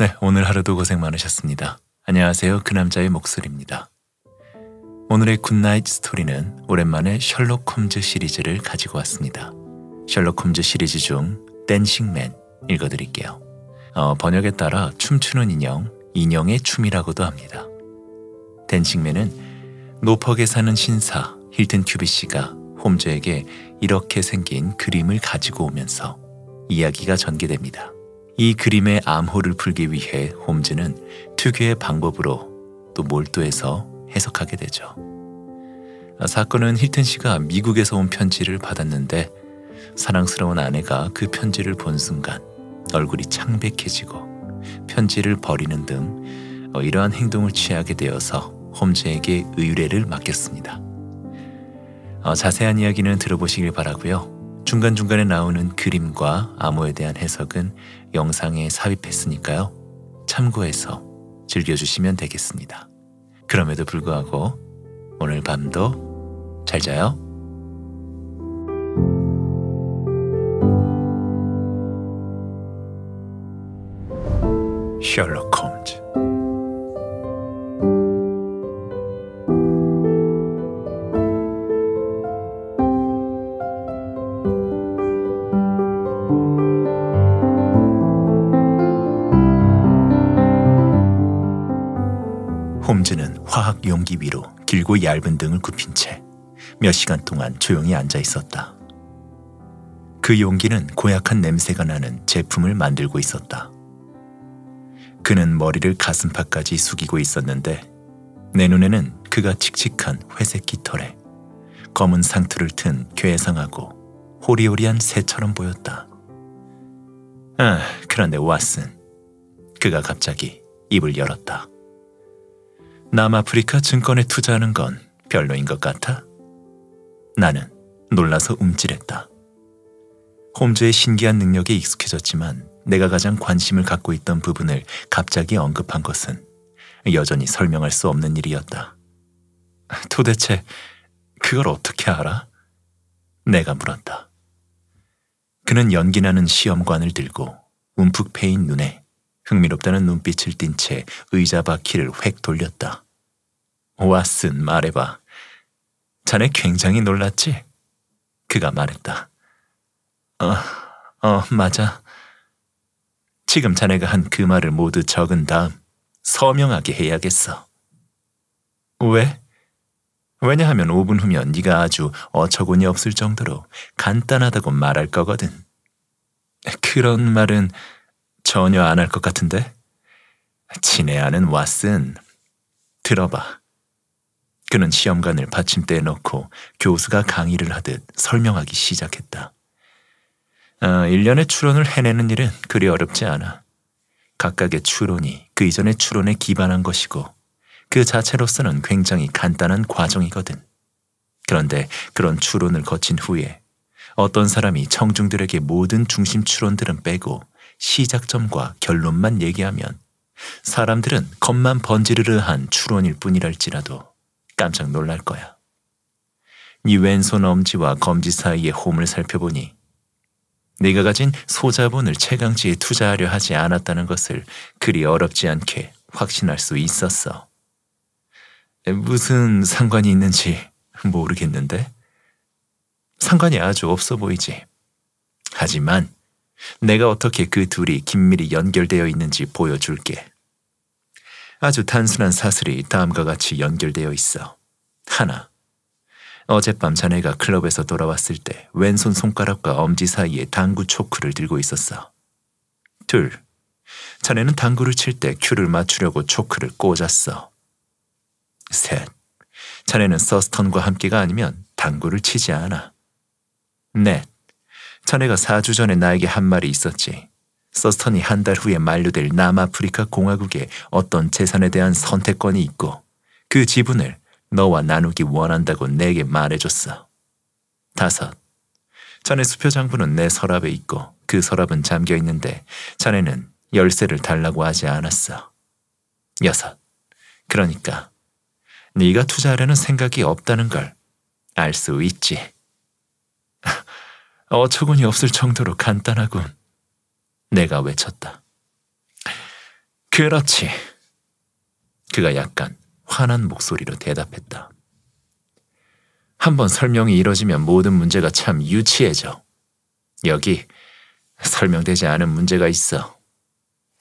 네, 오늘 하루도 고생 많으셨습니다. 안녕하세요. 그 남자의 목소리입니다. 오늘의 굿나잇 스토리는 오랜만에 셜록 홈즈 시리즈를 가지고 왔습니다. 셜록 홈즈 시리즈 중 댄싱맨 읽어드릴게요. 어, 번역에 따라 춤추는 인형, 인형의 춤이라고도 합니다. 댄싱맨은 노퍽에 사는 신사 힐튼 큐비 씨가 홈즈에게 이렇게 생긴 그림을 가지고 오면서 이야기가 전개됩니다. 이 그림의 암호를 풀기 위해 홈즈는 특유의 방법으로 또 몰두해서 해석하게 되죠. 사건은 힐튼 씨가 미국에서 온 편지를 받았는데 사랑스러운 아내가 그 편지를 본 순간 얼굴이 창백해지고 편지를 버리는 등 어, 이러한 행동을 취하게 되어서 홈즈에게 의뢰를 맡겼습니다. 어, 자세한 이야기는 들어보시길 바라고요. 중간중간에 나오는 그림과 암호에 대한 해석은 영상에 삽입했으니까요. 참고해서 즐겨주시면 되겠습니다. 그럼에도 불구하고 오늘 밤도 잘 자요. 셜록 홈즈 각 용기 위로 길고 얇은 등을 굽힌 채 몇 시간 동안 조용히 앉아 있었다. 그 용기는 고약한 냄새가 나는 제품을 만들고 있었다. 그는 머리를 가슴팍까지 숙이고 있었는데 내 눈에는 그가 칙칙한 회색 깃털에 검은 상투를 튼 괴상하고 호리호리한 새처럼 보였다. 아, 그런데 왓슨. 그가 갑자기 입을 열었다. 남아프리카 증권에 투자하는 건 별로인 것 같아? 나는 놀라서 움찔했다. 홈즈의 신기한 능력에 익숙해졌지만 내가 가장 관심을 갖고 있던 부분을 갑자기 언급한 것은 여전히 설명할 수 없는 일이었다. 도대체 그걸 어떻게 알아? 내가 물었다. 그는 연기나는 시험관을 들고 움푹 패인 눈에 흥미롭다는 눈빛을 띤 채 의자 바퀴를 획 돌렸다. 왓슨 말해봐. 자네 굉장히 놀랐지? 그가 말했다. 어, 어, 맞아. 지금 자네가 한 그 말을 모두 적은 다음 서명하게 해야겠어. 왜? 왜냐하면 5분 후면 네가 아주 어처구니 없을 정도로 간단하다고 말할 거거든. 그런 말은 전혀 안 할 것 같은데? 친애하는 왓슨, 들어봐. 그는 시험관을 받침대에 넣고 교수가 강의를 하듯 설명하기 시작했다. 아, 1년의 추론을 해내는 일은 그리 어렵지 않아. 각각의 추론이 그 이전의 추론에 기반한 것이고 그 자체로서는 굉장히 간단한 과정이거든. 그런데 그런 추론을 거친 후에 어떤 사람이 청중들에게 모든 중심 추론들은 빼고 시작점과 결론만 얘기하면 사람들은 겉만 번지르르한 추론일 뿐이랄지라도 깜짝 놀랄 거야. 네 왼손 엄지와 검지 사이의 홈을 살펴보니 네가 가진 소자본을 최강지에 투자하려 하지 않았다는 것을 그리 어렵지 않게 확신할 수 있었어. 무슨 상관이 있는지 모르겠는데? 상관이 아주 없어 보이지. 하지만 내가 어떻게 그 둘이 긴밀히 연결되어 있는지 보여줄게. 아주 단순한 사슬이 다음과 같이 연결되어 있어. 하나. 어젯밤 자네가 클럽에서 돌아왔을 때 왼손 손가락과 엄지 사이에 당구 초크를 들고 있었어. 둘. 자네는 당구를 칠 때 큐를 맞추려고 초크를 꽂았어. 셋. 자네는 서스턴과 함께가 아니면 당구를 치지 않아. 넷. 자네가 4주 전에 나에게 한 말이 있었지. 서스턴이 한 달 후에 만료될 남아프리카 공화국의 어떤 재산에 대한 선택권이 있고 그 지분을 너와 나누기 원한다고 내게 말해줬어. 다섯. 자네 수표 장부는 내 서랍에 있고 그 서랍은 잠겨 있는데 자네는 열쇠를 달라고 하지 않았어. 여섯. 그러니까 네가 투자하려는 생각이 없다는 걸 알 수 있지. 어처구니 없을 정도로 간단하군. 내가 외쳤다. 그렇지. 그가 약간 화난 목소리로 대답했다. 한번 설명이 이뤄지면 모든 문제가 참 유치해져. 여기 설명되지 않은 문제가 있어.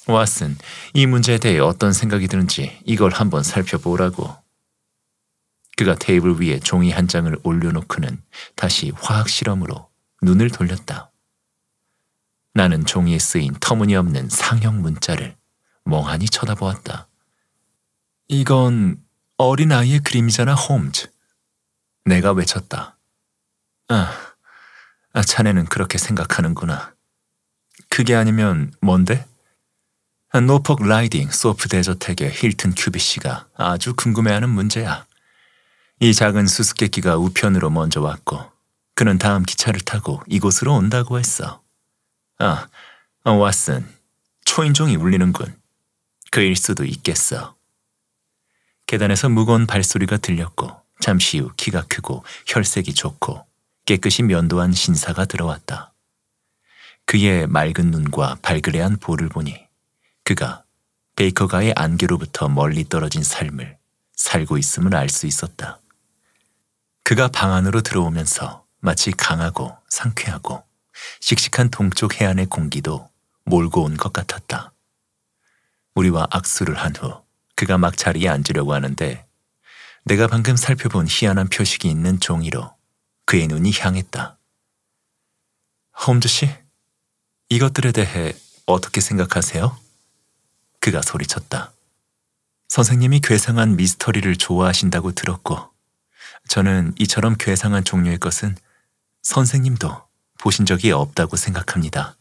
왓슨, 이 문제에 대해 어떤 생각이 드는지 이걸 한번 살펴보라고. 그가 테이블 위에 종이 한 장을 올려놓고는 다시 화학 실험으로 눈을 돌렸다. 나는 종이에 쓰인 터무니없는 상형 문자를 멍하니 쳐다보았다. 이건 어린아이의 그림이잖아, 홈즈. 내가 외쳤다. 아, 아, 자네는 그렇게 생각하는구나. 그게 아니면 뭔데? 아, 노퍽 라이딩 소프 데저텍의 힐튼 큐비 씨가 아주 궁금해하는 문제야. 이 작은 수수께끼가 우편으로 먼저 왔고 그는 다음 기차를 타고 이곳으로 온다고 했어. 아, 왓슨, 초인종이 울리는군. 그일 수도 있겠어. 계단에서 무거운 발소리가 들렸고 잠시 후 키가 크고 혈색이 좋고 깨끗이 면도한 신사가 들어왔다. 그의 맑은 눈과 발그레한 볼을 보니 그가 베이커가의 안개로부터 멀리 떨어진 삶을 살고 있음을 알 수 있었다. 그가 방 안으로 들어오면서 마치 강하고 상쾌하고 씩씩한 동쪽 해안의 공기도 몰고 온 것 같았다. 우리와 악수를 한 후 그가 막 자리에 앉으려고 하는데 내가 방금 살펴본 희한한 표식이 있는 종이로 그의 눈이 향했다. 홈즈 씨, 이것들에 대해 어떻게 생각하세요? 그가 소리쳤다. 선생님이 괴상한 미스터리를 좋아하신다고 들었고 저는 이처럼 괴상한 종류의 것은 선생님도 보신 적이 없다고 생각합니다.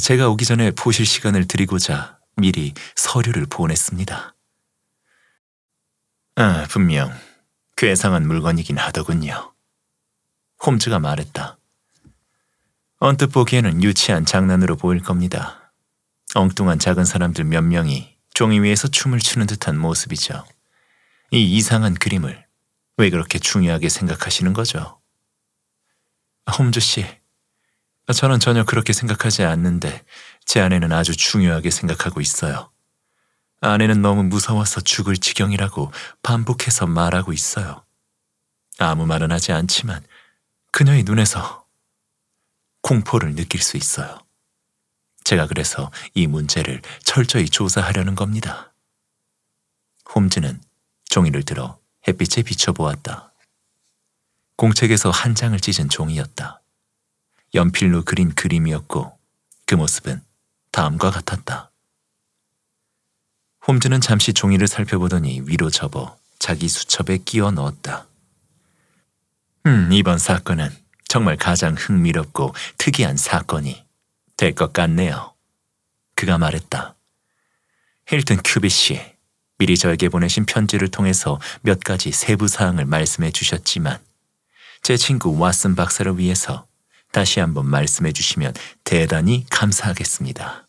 제가 오기 전에 보실 시간을 드리고자 미리 서류를 보냈습니다. 아, 분명 괴상한 물건이긴 하더군요. 홈즈가 말했다. 언뜻 보기에는 유치한 장난으로 보일 겁니다. 엉뚱한 작은 사람들 몇 명이 종이 위에서 춤을 추는 듯한 모습이죠. 이 이상한 그림을 왜 그렇게 중요하게 생각하시는 거죠? 홈즈 씨, 저는 전혀 그렇게 생각하지 않는데 제 아내는 아주 중요하게 생각하고 있어요. 아내는 너무 무서워서 죽을 지경이라고 반복해서 말하고 있어요. 아무 말은 하지 않지만 그녀의 눈에서 공포를 느낄 수 있어요. 제가 그래서 이 문제를 철저히 조사하려는 겁니다. 홈즈는 종이를 들어 햇빛에 비춰보았다. 공책에서 한 장을 찢은 종이었다. 연필로 그린 그림이었고 그 모습은 다음과 같았다. 홈즈는 잠시 종이를 살펴보더니 위로 접어 자기 수첩에 끼워 넣었다. 음, 이번 사건은 정말 가장 흥미롭고 특이한 사건이 될 것 같네요. 그가 말했다. 힐튼 큐비 씨, 미리 저에게 보내신 편지를 통해서 몇 가지 세부 사항을 말씀해 주셨지만 제 친구 왓슨 박사를 위해서 다시 한번 말씀해 주시면 대단히 감사하겠습니다.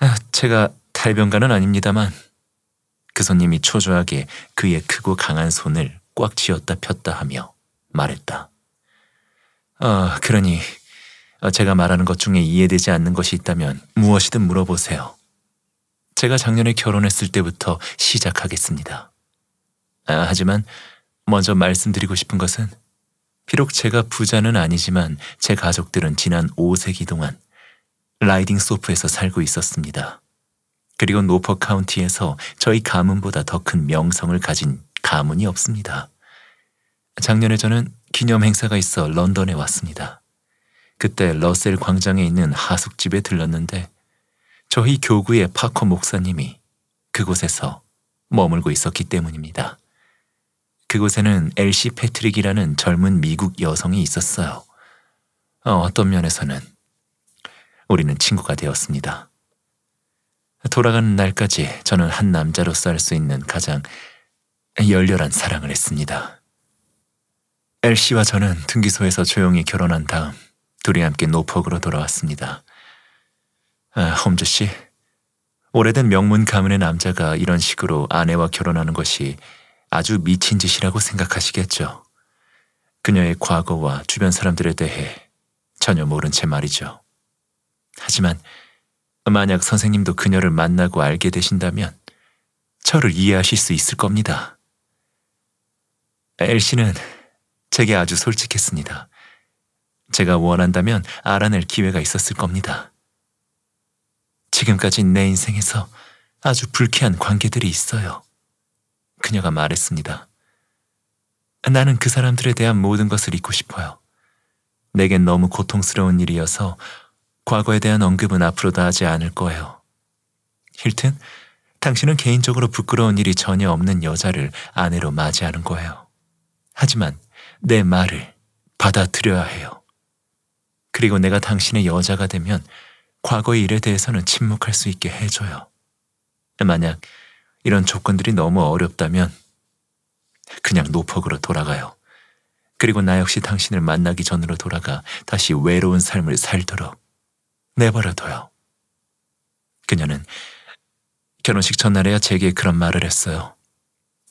아, 제가 탈병가는 아닙니다만 그 손님이 초조하게 그의 크고 강한 손을 꽉 쥐었다 폈다 하며 말했다. 아, 그러니 제가 말하는 것 중에 이해되지 않는 것이 있다면 무엇이든 물어보세요. 제가 작년에 결혼했을 때부터 시작하겠습니다. 아, 하지만 먼저 말씀드리고 싶은 것은 비록 제가 부자는 아니지만 제 가족들은 지난 5세기 동안 라이딩 소프에서 살고 있었습니다. 그리고 노퍼 카운티에서 저희 가문보다 더 큰 명성을 가진 가문이 없습니다. 작년에 저는 기념 행사가 있어 런던에 왔습니다. 그때 러셀 광장에 있는 하숙집에 들렀는데 저희 교구의 파커 목사님이 그곳에서 머물고 있었기 때문입니다. 그곳에는 엘시 패트릭이라는 젊은 미국 여성이 있었어요. 어, 어떤 면에서는 우리는 친구가 되었습니다. 돌아가는 날까지 저는 한 남자로서 할 수 있는 가장 열렬한 사랑을 했습니다. 엘씨와 저는 등기소에서 조용히 결혼한 다음 둘이 함께 노폭으로 돌아왔습니다. 아, 험주 씨, 오래된 명문 가문의 남자가 이런 식으로 아내와 결혼하는 것이 아주 미친 짓이라고 생각하시겠죠. 그녀의 과거와 주변 사람들에 대해 전혀 모른 채 말이죠. 하지만 만약 선생님도 그녀를 만나고 알게 되신다면 저를 이해하실 수 있을 겁니다. 엘씨는 제게 아주 솔직했습니다. 제가 원한다면 알아낼 기회가 있었을 겁니다. 지금까지 내 인생에서 아주 불쾌한 관계들이 있어요. 그녀가 말했습니다. 나는 그 사람들에 대한 모든 것을 잊고 싶어요. 내겐 너무 고통스러운 일이어서 과거에 대한 언급은 앞으로도 하지 않을 거예요. 힐튼, 당신은 개인적으로 부끄러운 일이 전혀 없는 여자를 아내로 맞이하는 거예요. 하지만 내 말을 받아들여야 해요. 그리고 내가 당신의 여자가 되면 과거의 일에 대해서는 침묵할 수 있게 해줘요. 만약 이런 조건들이 너무 어렵다면 그냥 노폭으로 돌아가요. 그리고 나 역시 당신을 만나기 전으로 돌아가 다시 외로운 삶을 살도록 내버려둬요. 그녀는 결혼식 전날에야 제게 그런 말을 했어요.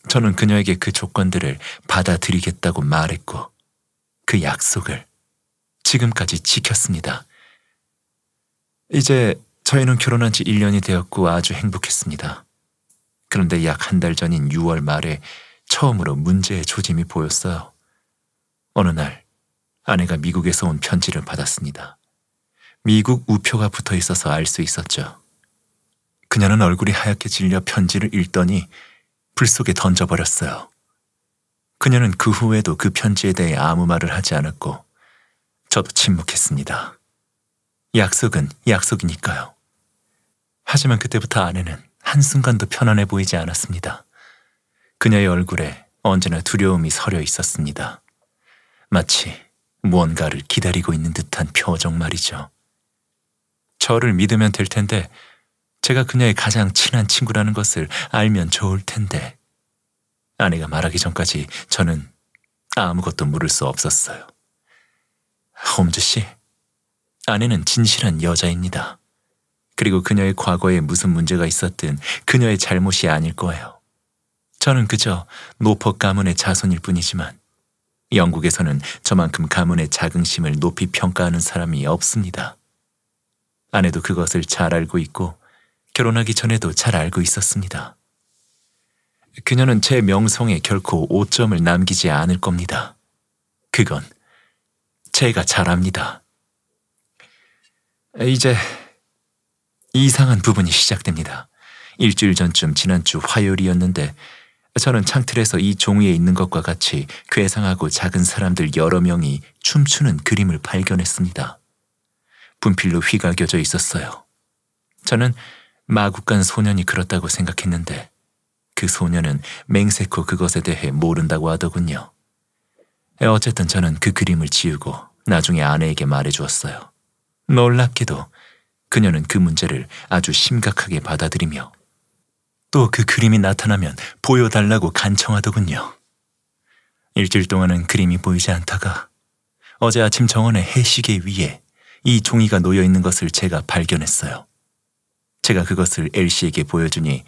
저는 그녀에게 그 조건들을 받아들이겠다고 말했고 그 약속을 지금까지 지켰습니다. 이제 저희는 결혼한 지 1년이 되었고 아주 행복했습니다. 그런데 약 한 달 전인 6월 말에 처음으로 문제의 조짐이 보였어요. 어느 날 아내가 미국에서 온 편지를 받았습니다. 미국 우표가 붙어 있어서 알 수 있었죠. 그녀는 얼굴이 하얗게 질려 편지를 읽더니 불 속에 던져버렸어요. 그녀는 그 후에도 그 편지에 대해 아무 말을 하지 않았고 저도 침묵했습니다. 약속은 약속이니까요. 하지만 그때부터 아내는 한순간도 편안해 보이지 않았습니다. 그녀의 얼굴에 언제나 두려움이 서려 있었습니다. 마치 무언가를 기다리고 있는 듯한 표정 말이죠. 저를 믿으면 될 텐데, 제가 그녀의 가장 친한 친구라는 것을 알면 좋을 텐데. 아내가 말하기 전까지 저는 아무것도 물을 수 없었어요. 홈즈 씨, 아내는 진실한 여자입니다. 그리고 그녀의 과거에 무슨 문제가 있었든 그녀의 잘못이 아닐 거예요. 저는 그저 노퍼 가문의 자손일 뿐이지만 영국에서는 저만큼 가문의 자긍심을 높이 평가하는 사람이 없습니다. 아내도 그것을 잘 알고 있고 결혼하기 전에도 잘 알고 있었습니다. 그녀는 제 명성에 결코 오점을 남기지 않을 겁니다. 그건 제가 잘합니다. 이제 이상한 부분이 시작됩니다. 일주일 전쯤 지난주 화요일이었는데 저는 창틀에서 이 종이에 있는 것과 같이 괴상하고 작은 사람들 여러 명이 춤추는 그림을 발견했습니다. 분필로 휘가겨져 있었어요. 저는 마구간 소년이 그렇다고 생각했는데 그 소년은 맹세코 그것에 대해 모른다고 하더군요. 어쨌든 저는 그 그림을 지우고 나중에 아내에게 말해주었어요. 놀랍게도 그녀는 그 문제를 아주 심각하게 받아들이며 또 그 그림이 나타나면 보여달라고 간청하더군요. 일주일 동안은 그림이 보이지 않다가 어제 아침 정원의 해시계 위에 이 종이가 놓여 있는 것을 제가 발견했어요. 제가 그것을 엘씨에게 보여주니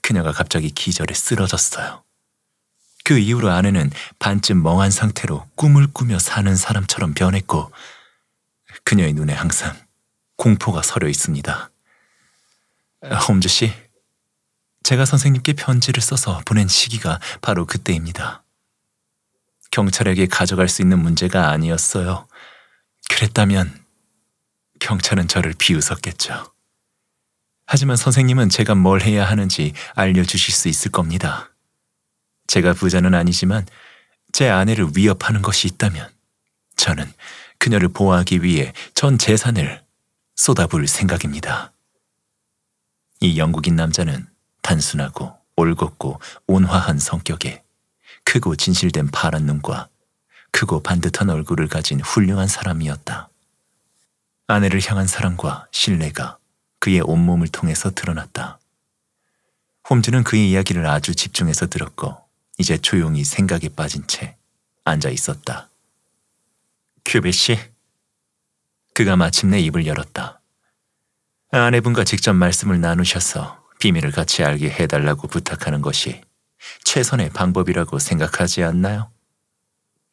그녀가 갑자기 기절에 쓰러졌어요. 그 이후로 아내는 반쯤 멍한 상태로 꿈을 꾸며 사는 사람처럼 변했고 그녀의 눈에 항상 공포가 서려 있습니다. 어, 홈즈 씨, 제가 선생님께 편지를 써서 보낸 시기가 바로 그때입니다. 경찰에게 가져갈 수 있는 문제가 아니었어요. 그랬다면 경찰은 저를 비웃었겠죠. 하지만 선생님은 제가 뭘 해야 하는지 알려주실 수 있을 겁니다. 제가 부자는 아니지만 제 아내를 위협하는 것이 있다면 저는 그녀를 보호하기 위해 전 재산을 쏟아부을 생각입니다. 이 영국인 남자는 단순하고 올곧고 온화한 성격에 크고 진실된 파란 눈과 크고 반듯한 얼굴을 가진 훌륭한 사람이었다. 아내를 향한 사랑과 신뢰가 그의 온몸을 통해서 드러났다. 홈즈는 그의 이야기를 아주 집중해서 들었고 이제 조용히 생각에 빠진 채 앉아 있었다. 큐비 씨, 그가 마침내 입을 열었다. 아내분과 직접 말씀을 나누셔서 비밀을 같이 알게 해달라고 부탁하는 것이 최선의 방법이라고 생각하지 않나요?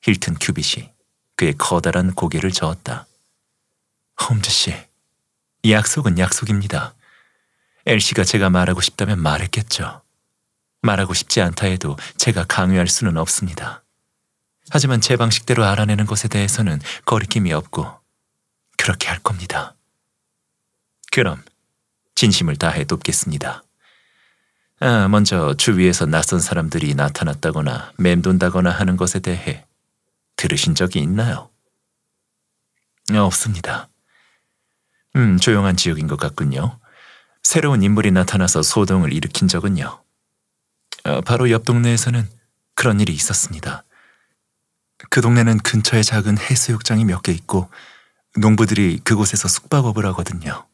힐튼 큐빗이 그의 커다란 고개를 저었다. 홈즈 씨, 약속은 약속입니다. 엘씨가 제가 말하고 싶다면 말했겠죠. 말하고 싶지 않다 해도 제가 강요할 수는 없습니다. 하지만 제 방식대로 알아내는 것에 대해서는 거리낌이 없고 그렇게 할 겁니다. 그럼 진심을 다해 돕겠습니다. 아, 먼저 주위에서 낯선 사람들이 나타났다거나 맴돈다거나 하는 것에 대해 들으신 적이 있나요? 아, 없습니다. 음, 조용한 지역인 것 같군요. 새로운 인물이 나타나서 소동을 일으킨 적은요. 아, 바로 옆 동네에서는 그런 일이 있었습니다. 그 동네는 근처에 작은 해수욕장이 몇 개 있고 농부들이 그곳에서 숙박업을 하거든요.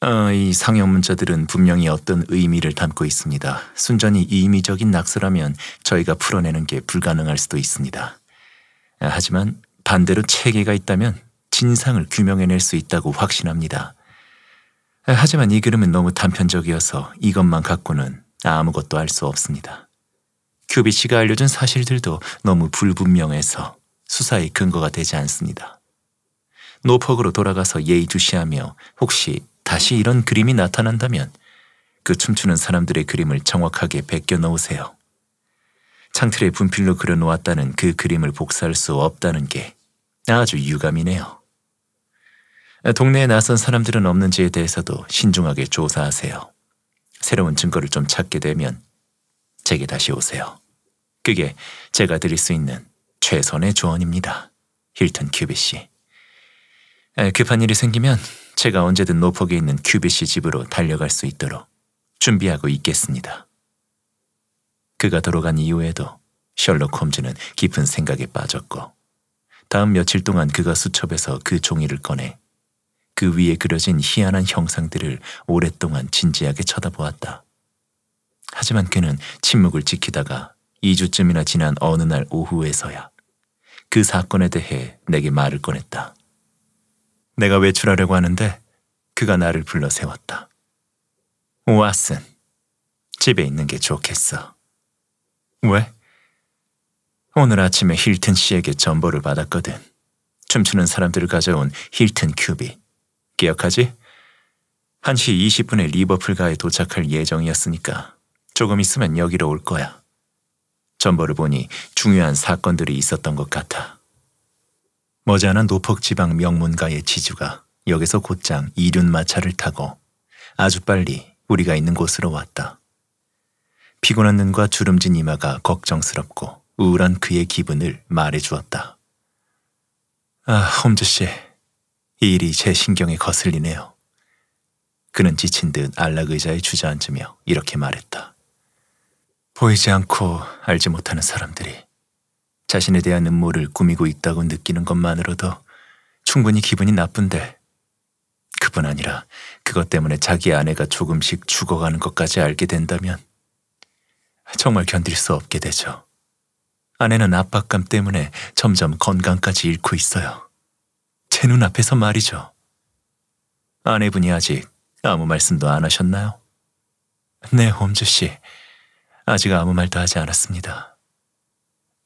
아, 이 상형 문자들은 분명히 어떤 의미를 담고 있습니다. 순전히 임미적인 낙서라면 저희가 풀어내는 게 불가능할 수도 있습니다. 아, 하지만 반대로 체계가 있다면 진상을 규명해낼 수 있다고 확신합니다. 아, 하지만 이 그림은 너무 단편적이어서 이것만 갖고는 아무것도 알 수 없습니다. 큐비 씨가 알려준 사실들도 너무 불분명해서 수사의 근거가 되지 않습니다. 노폭으로 돌아가서 예의주시하며 혹시 다시 이런 그림이 나타난다면 그 춤추는 사람들의 그림을 정확하게 베껴 놓으세요 창틀에 분필로 그려놓았다는 그 그림을 복사할 수 없다는 게 아주 유감이네요. 동네에 낯선 사람들은 없는지에 대해서도 신중하게 조사하세요. 새로운 증거를 좀 찾게 되면 제게 다시 오세요. 그게 제가 드릴 수 있는 최선의 조언입니다. 힐튼 큐비 씨. 급한 일이 생기면 제가 언제든 노폭에 있는 큐비 씨 집으로 달려갈 수 있도록 준비하고 있겠습니다. 그가 돌아간 이후에도 셜록 홈즈는 깊은 생각에 빠졌고 다음 며칠 동안 그가 수첩에서 그 종이를 꺼내 그 위에 그려진 희한한 형상들을 오랫동안 진지하게 쳐다보았다. 하지만 그는 침묵을 지키다가 2주쯤이나 지난 어느 날 오후에서야 그 사건에 대해 내게 말을 꺼냈다. 내가 외출하려고 하는데 그가 나를 불러 세웠다. 왓슨, 집에 있는 게 좋겠어. 왜? 오늘 아침에 힐튼 씨에게 전보를 받았거든. 춤추는 사람들을 가져온 힐튼 큐비. 기억하지? 1시 20분에 리버풀가에 도착할 예정이었으니까 조금 있으면 여기로 올 거야. 전보를 보니 중요한 사건들이 있었던 것 같아. 머지않은 노폭 지방 명문가의 지주가 역에서 곧장 이륜마차를 타고 아주 빨리 우리가 있는 곳으로 왔다. 피곤한 눈과 주름진 이마가 걱정스럽고 우울한 그의 기분을 말해주었다. 아, 홈즈씨. 이 일이 제 신경에 거슬리네요. 그는 지친 듯 안락의자에 주저앉으며 이렇게 말했다. 보이지 않고 알지 못하는 사람들이 자신에 대한 음모를 꾸미고 있다고 느끼는 것만으로도 충분히 기분이 나쁜데 그뿐 아니라 그것 때문에 자기 아내가 조금씩 죽어가는 것까지 알게 된다면 정말 견딜 수 없게 되죠. 아내는 압박감 때문에 점점 건강까지 잃고 있어요. 제 눈앞에서 말이죠. 아내분이 아직 아무 말씀도 안 하셨나요? 네, 홈즈 씨. 아직 아무 말도 하지 않았습니다.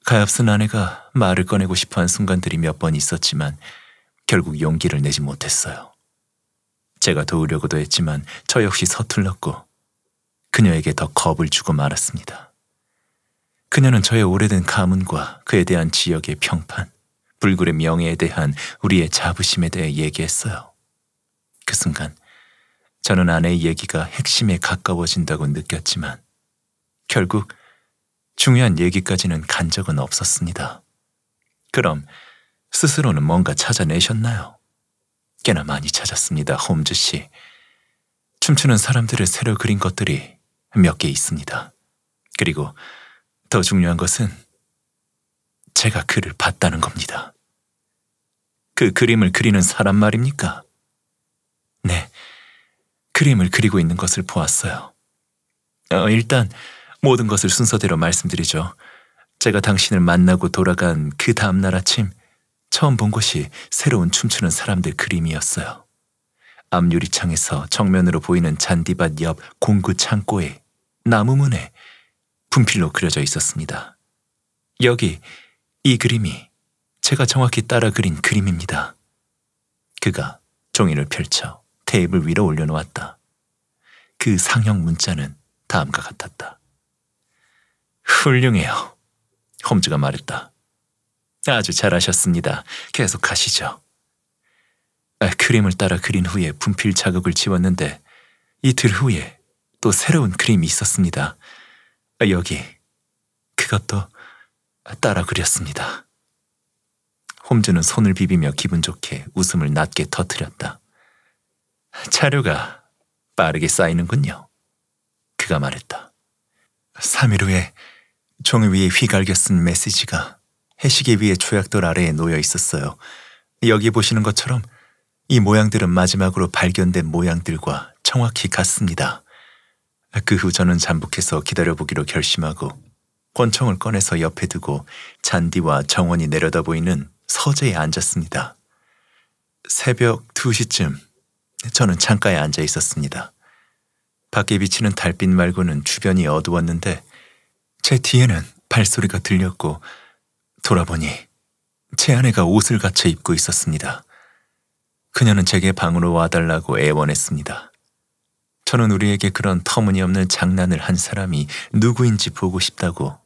가엾은 아내가 말을 꺼내고 싶어한 순간들이 몇 번 있었지만 결국 용기를 내지 못했어요. 제가 도우려고도 했지만 저 역시 서툴렀고 그녀에게 더 겁을 주고 말았습니다. 그녀는 저의 오래된 가문과 그에 대한 지역의 평판, 불굴의 명예에 대한 우리의 자부심에 대해 얘기했어요. 그 순간 저는 아내의 얘기가 핵심에 가까워진다고 느꼈지만 결국 중요한 얘기까지는 간 적은 없었습니다. 그럼 스스로는 뭔가 찾아내셨나요? 꽤나 많이 찾았습니다, 홈즈 씨. 춤추는 사람들을 새로 그린 것들이 몇 개 있습니다. 그리고 더 중요한 것은 제가 그를 봤다는 겁니다. 그 그림을 그리는 사람 말입니까? 네, 그림을 그리고 있는 것을 보았어요. 어, 일단 모든 것을 순서대로 말씀드리죠. 제가 당신을 만나고 돌아간 그 다음날 아침 처음 본 것이 새로운 춤추는 사람들 그림이었어요. 앞유리창에서 정면으로 보이는 잔디밭 옆 공구 창고에 나무 문에 분필로 그려져 있었습니다. 여기 이 그림이 제가 정확히 따라 그린 그림입니다. 그가 종이를 펼쳐 테이블 위로 올려놓았다. 그 상형 문자는 다음과 같았다. 훌륭해요. 홈즈가 말했다. 아주 잘하셨습니다. 계속 가시죠 아, 그림을 따라 그린 후에 분필 자극을 지웠는데 이틀 후에 또 새로운 그림이 있었습니다. 아, 여기 그것도 따라 그렸습니다. 홈즈는 손을 비비며 기분 좋게 웃음을 낮게 터뜨렸다. 자료가 빠르게 쌓이는군요. 그가 말했다. 3일 후에 종 위에 휘갈겨 쓴 메시지가 해시계 위에 조약돌 아래에 놓여 있었어요. 여기 보시는 것처럼 이 모양들은 마지막으로 발견된 모양들과 정확히 같습니다. 그 후 저는 잠복해서 기다려보기로 결심하고 권총을 꺼내서 옆에 두고 잔디와 정원이 내려다 보이는 서재에 앉았습니다. 새벽 2시쯤 저는 창가에 앉아 있었습니다. 밖에 비치는 달빛 말고는 주변이 어두웠는데 제 뒤에는 발소리가 들렸고 돌아보니 제 아내가 옷을 갖춰 입고 있었습니다. 그녀는 제게 방으로 와달라고 애원했습니다. 저는 우리에게 그런 터무니없는 장난을 한 사람이 누구인지 보고 싶다고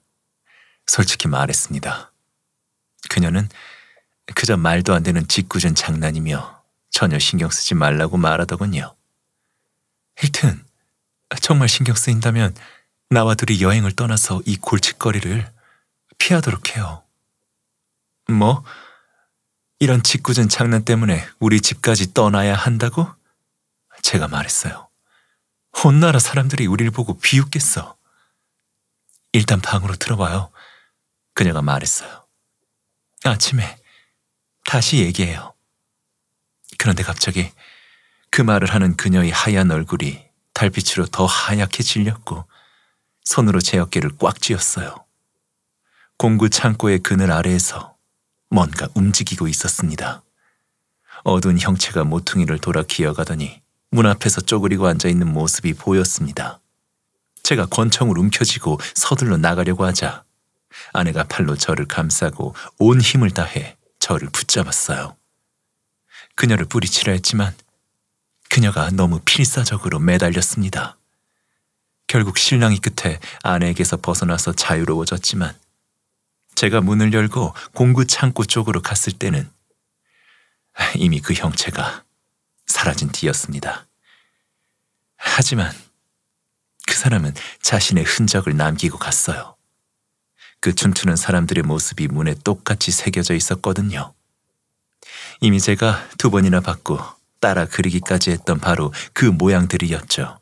솔직히 말했습니다. 그녀는 그저 말도 안 되는 짓궂은 장난이며 전혀 신경 쓰지 말라고 말하더군요. 하여튼 정말 신경 쓰인다면 나와 둘이 여행을 떠나서 이 골칫거리를 피하도록 해요. 뭐? 이런 짓궂은 장난 때문에 우리 집까지 떠나야 한다고? 제가 말했어요. 혼 나라 사람들이 우리를 보고 비웃겠어. 일단 방으로 들어와요. 그녀가 말했어요. 아침에 다시 얘기해요. 그런데 갑자기 그 말을 하는 그녀의 하얀 얼굴이 달빛으로 더 하얗게 질렸고 손으로 제 어깨를 꽉 쥐었어요. 공구 창고의 그늘 아래에서 뭔가 움직이고 있었습니다. 어두운 형체가 모퉁이를 돌아 기어가더니 문 앞에서 쪼그리고 앉아있는 모습이 보였습니다. 제가 권총을 움켜쥐고 서둘러 나가려고 하자 아내가 팔로 저를 감싸고 온 힘을 다해 저를 붙잡았어요. 그녀를 뿌리치려 했지만 그녀가 너무 필사적으로 매달렸습니다. 결국 신랑이 끝에 아내에게서 벗어나서 자유로워졌지만 제가 문을 열고 공구 창고 쪽으로 갔을 때는 이미 그 형체가 사라진 뒤였습니다. 하지만 그 사람은 자신의 흔적을 남기고 갔어요. 그 춤추는 사람들의 모습이 문에 똑같이 새겨져 있었거든요. 이미 제가 두 번이나 봤고 따라 그리기까지 했던 바로 그 모양들이었죠.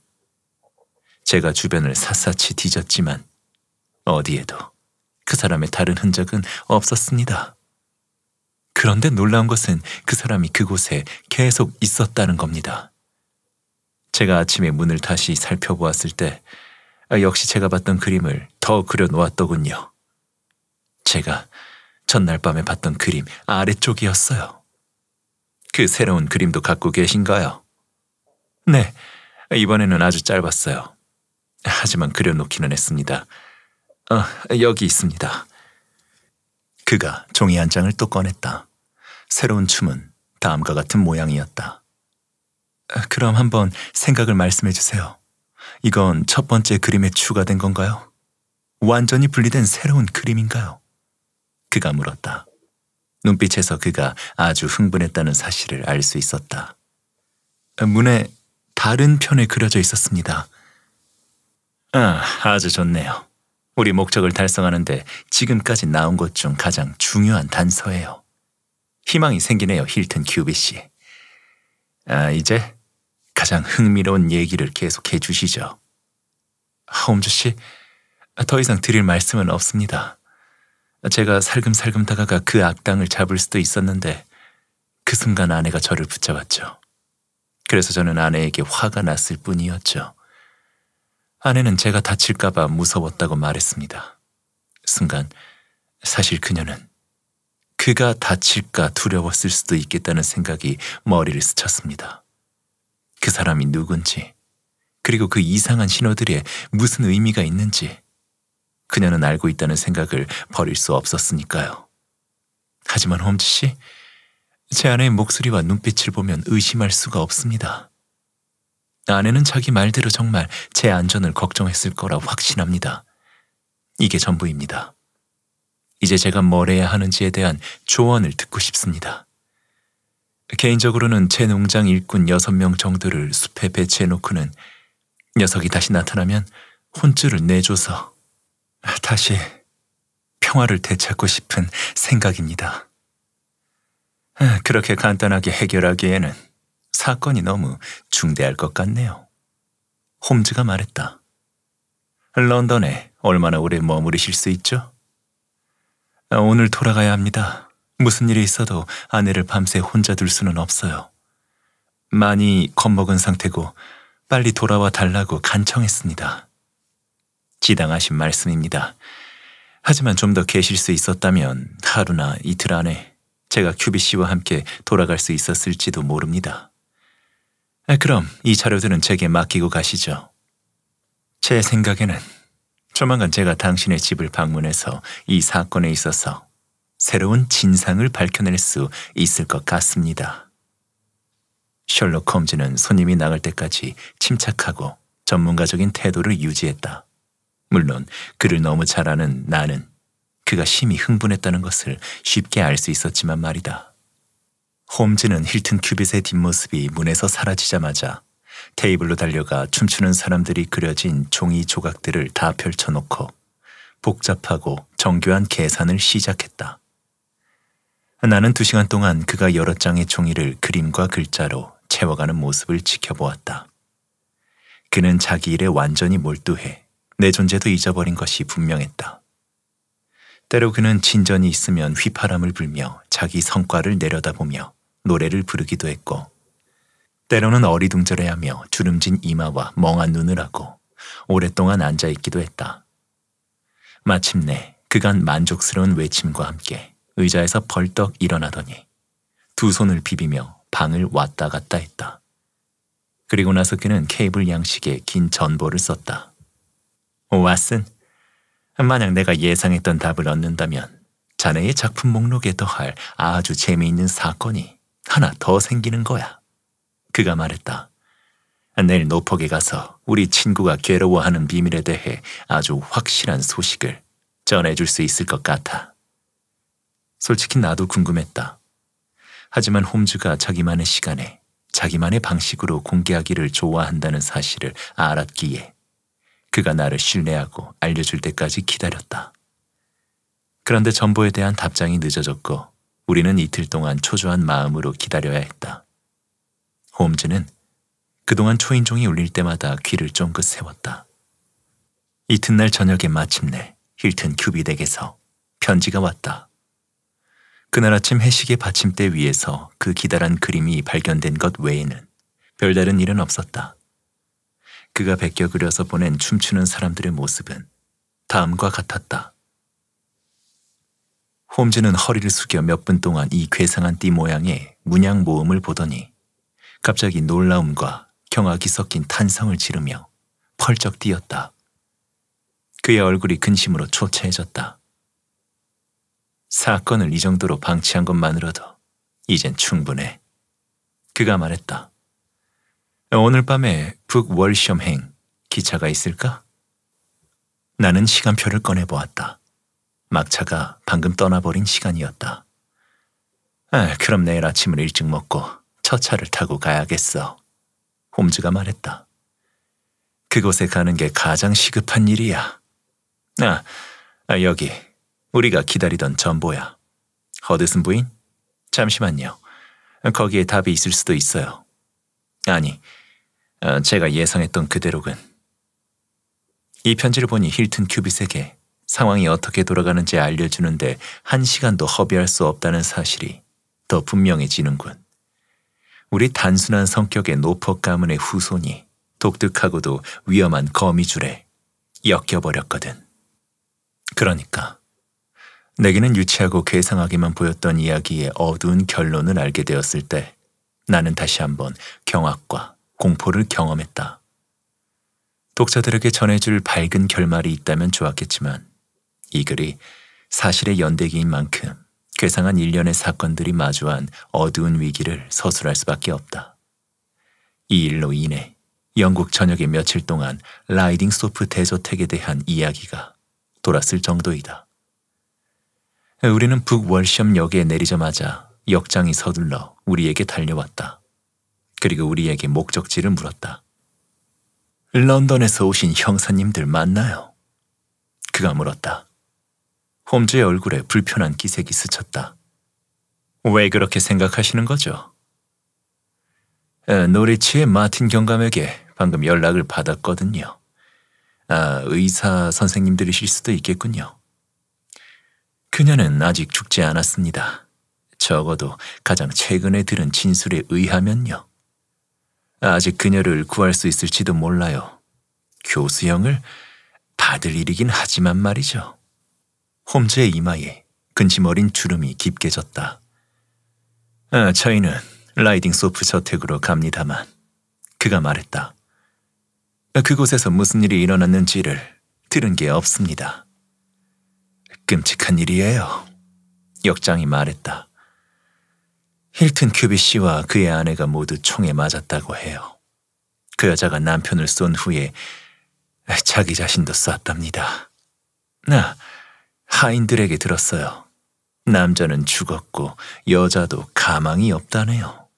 제가 주변을 샅샅이 뒤졌지만 어디에도 그 사람의 다른 흔적은 없었습니다. 그런데 놀라운 것은 그 사람이 그곳에 계속 있었다는 겁니다. 제가 아침에 문을 다시 살펴보았을 때 역시 제가 봤던 그림을 더 그려놓았더군요. 제가 첫날 밤에 봤던 그림 아래쪽이었어요. 그 새로운 그림도 갖고 계신가요? 네, 이번에는 아주 짧았어요. 하지만 그려놓기는 했습니다. 아, 여기 있습니다. 그가 종이 한 장을 또 꺼냈다. 새로운 춤은 다음과 같은 모양이었다. 어, 그럼 한번 생각을 말씀해 주세요. 이건 첫 번째 그림에 추가된 건가요? 완전히 분리된 새로운 그림인가요? 그가 물었다. 눈빛에서 그가 아주 흥분했다는 사실을 알 수 있었다. 문에 다른 편에 그려져 있었습니다. 아, 아주 좋네요. 우리 목적을 달성하는데 지금까지 나온 것 중 가장 중요한 단서예요. 희망이 생기네요, 힐튼 큐비 씨. 아, 이제 가장 흥미로운 얘기를 계속해 주시죠. 하옴주 씨, 더 이상 드릴 말씀은 없습니다. 제가 살금살금 다가가 그 악당을 잡을 수도 있었는데 그 순간 아내가 저를 붙잡았죠. 그래서 저는 아내에게 화가 났을 뿐이었죠. 아내는 제가 다칠까봐 무서웠다고 말했습니다. 순간 사실 그녀는 그가 다칠까 두려웠을 수도 있겠다는 생각이 머리를 스쳤습니다. 그 사람이 누군지, 그리고 그 이상한 신호들에 무슨 의미가 있는지, 그녀는 알고 있다는 생각을 버릴 수 없었으니까요. 하지만 홈즈 씨, 제 아내의 목소리와 눈빛을 보면 의심할 수가 없습니다. 아내는 자기 말대로 정말 제 안전을 걱정했을 거라 확신합니다. 이게 전부입니다. 이제 제가 뭘 해야 하는지에 대한 조언을 듣고 싶습니다. 개인적으로는 제 농장 일꾼 6명 정도를 숲에 배치해놓고는 녀석이 다시 나타나면 혼쭐을 내줘서 다시 평화를 되찾고 싶은 생각입니다. 그렇게 간단하게 해결하기에는 사건이 너무 중대할 것 같네요. 홈즈가 말했다. 런던에 얼마나 오래 머무르실 수 있죠? 아, 오늘 돌아가야 합니다. 무슨 일이 있어도 아내를 밤새 혼자 둘 수는 없어요. 많이 겁먹은 상태고 빨리 돌아와 달라고 간청했습니다. 지당하신 말씀입니다. 하지만 좀 더 계실 수 있었다면 하루나 이틀 안에 제가 큐비 씨와 함께 돌아갈 수 있었을지도 모릅니다. 아, 그럼 이 자료들은 제게 맡기고 가시죠. 제 생각에는 조만간 제가 당신의 집을 방문해서 이 사건에 있어서 새로운 진상을 밝혀낼 수 있을 것 같습니다. 셜록 홈즈는 손님이 나갈 때까지 침착하고 전문가적인 태도를 유지했다. 물론 그를 너무 잘 아는 나는 그가 심히 흥분했다는 것을 쉽게 알 수 있었지만 말이다. 홈즈는 힐튼 큐빗의 뒷모습이 문에서 사라지자마자 테이블로 달려가 춤추는 사람들이 그려진 종이 조각들을 다 펼쳐놓고 복잡하고 정교한 계산을 시작했다. 나는 두 시간 동안 그가 여러 장의 종이를 그림과 글자로 채워가는 모습을 지켜보았다. 그는 자기 일에 완전히 몰두해 내 존재도 잊어버린 것이 분명했다. 때로 그는 진전이 있으면 휘파람을 불며 자기 성과를 내려다보며 노래를 부르기도 했고 때로는 어리둥절해하며 주름진 이마와 멍한 눈을 하고 오랫동안 앉아 있기도 했다. 마침내 그간 만족스러운 외침과 함께 의자에서 벌떡 일어나더니 두 손을 비비며 방을 왔다 갔다 했다. 그리고 나서 그는 케이블 양식에 긴 전보를 썼다. 왓슨, 만약 내가 예상했던 답을 얻는다면 자네의 작품 목록에 더할 아주 재미있는 사건이 하나 더 생기는 거야. 그가 말했다. 내일 노폭에 가서 우리 친구가 괴로워하는 비밀에 대해 아주 확실한 소식을 전해줄 수 있을 것 같아. 솔직히 나도 궁금했다. 하지만 홈즈가 자기만의 시간에 자기만의 방식으로 공개하기를 좋아한다는 사실을 알았기에 그가 나를 신뢰하고 알려줄 때까지 기다렸다. 그런데 전보에 대한 답장이 늦어졌고 우리는 이틀 동안 초조한 마음으로 기다려야 했다. 홈즈는 그동안 초인종이 울릴 때마다 귀를 쫑긋 세웠다. 이튿날 저녁에 마침내 힐튼 큐비덱에서 편지가 왔다. 그날 아침 해식의 받침대 위에서 그 기다란 그림이 발견된 것 외에는 별다른 일은 없었다. 그가 베껴 그려서 보낸 춤추는 사람들의 모습은 다음과 같았다. 홈즈는 허리를 숙여 몇 분 동안 이 괴상한 띠 모양의 문양 모음을 보더니 갑자기 놀라움과 경악이 섞인 탄성을 지르며 펄쩍 뛰었다. 그의 얼굴이 근심으로 초췌해졌다. 사건을 이 정도로 방치한 것만으로도 이젠 충분해. 그가 말했다. 오늘 밤에 북월시험행 기차가 있을까? 나는 시간표를 꺼내보았다. 막차가 방금 떠나버린 시간이었다. 아, 그럼 내일 아침을 일찍 먹고 첫 차를 타고 가야겠어. 홈즈가 말했다. 그곳에 가는 게 가장 시급한 일이야. 아, 아 여기 우리가 기다리던 전보야. 허드슨 부인? 잠시만요. 거기에 답이 있을 수도 있어요. 아니, 어, 제가 예상했던 그대로군. 이 편지를 보니 힐튼 큐빗에게 상황이 어떻게 돌아가는지 알려주는데 한 시간도 허비할 수 없다는 사실이 더 분명해지는군. 우리 단순한 성격의 노퍼 가문의 후손이 독특하고도 위험한 거미줄에 엮여버렸거든. 그러니까 내게는 유치하고 괴상하게만 보였던 이야기의 어두운 결론을 알게 되었을 때 나는 다시 한번 경악과 공포를 경험했다. 독자들에게 전해줄 밝은 결말이 있다면 좋았겠지만 이 글이 사실의 연대기인 만큼 괴상한 일련의 사건들이 마주한 어두운 위기를 서술할 수밖에 없다. 이 일로 인해 영국 전역에 며칠 동안 라이딩 소프 대저택에 대한 이야기가 돌았을 정도이다. 우리는 북월시험 역에 내리자마자 역장이 서둘러 우리에게 달려왔다. 그리고 우리에게 목적지를 물었다. 런던에서 오신 형사님들 만나요 그가 물었다. 홈즈의 얼굴에 불편한 기색이 스쳤다. 왜 그렇게 생각하시는 거죠? 노리치의 마틴 경감에게 방금 연락을 받았거든요. 아, 의사 선생님들이실 수도 있겠군요. 그녀는 아직 죽지 않았습니다. 적어도 가장 최근에 들은 진술에 의하면요. 아직 그녀를 구할 수 있을지도 몰라요. 교수형을 받을 일이긴 하지만 말이죠. 홈즈의 이마에 근심 어린 주름이 깊게 졌다. 아, 저희는 라이딩 소프 저택으로 갑니다만 그가 말했다. 그곳에서 무슨 일이 일어났는지를 들은 게 없습니다. 끔찍한 일이에요. 역장이 말했다. 힐튼 큐비 씨와 그의 아내가 모두 총에 맞았다고 해요. 그 여자가 남편을 쏜 후에 자기 자신도 쐈답니다. 나 아, 하인들에게 들었어요. 남자는 죽었고 여자도 가망이 없다네요.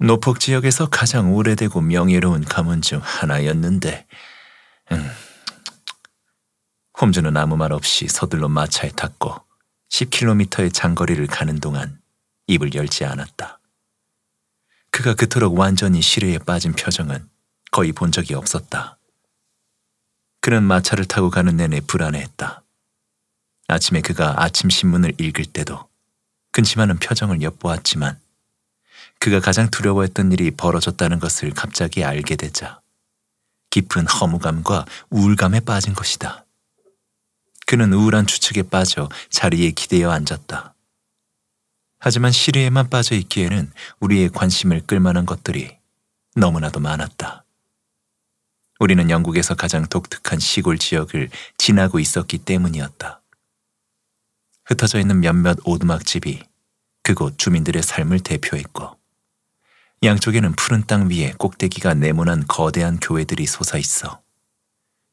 노폭 지역에서 가장 오래되고 명예로운 가문 중 하나였는데 음. 홈즈는 아무 말 없이 서둘러 마차에 탔고 10km의 장거리를 가는 동안 입을 열지 않았다. 그가 그토록 완전히 시뢰에 빠진 표정은 거의 본 적이 없었다. 그는 마차를 타고 가는 내내 불안해했다. 아침에 그가 아침 신문을 읽을 때도 근심하는 표정을 엿보았지만 그가 가장 두려워했던 일이 벌어졌다는 것을 갑자기 알게 되자 깊은 허무감과 우울감에 빠진 것이다. 그는 우울한 추측에 빠져 자리에 기대어 앉았다. 하지만 시리에만 빠져 있기에는 우리의 관심을 끌만한 것들이 너무나도 많았다. 우리는 영국에서 가장 독특한 시골 지역을 지나고 있었기 때문이었다. 흩어져 있는 몇몇 오두막집이 그곳 주민들의 삶을 대표했고 양쪽에는 푸른 땅 위에 꼭대기가 네모난 거대한 교회들이 솟아있어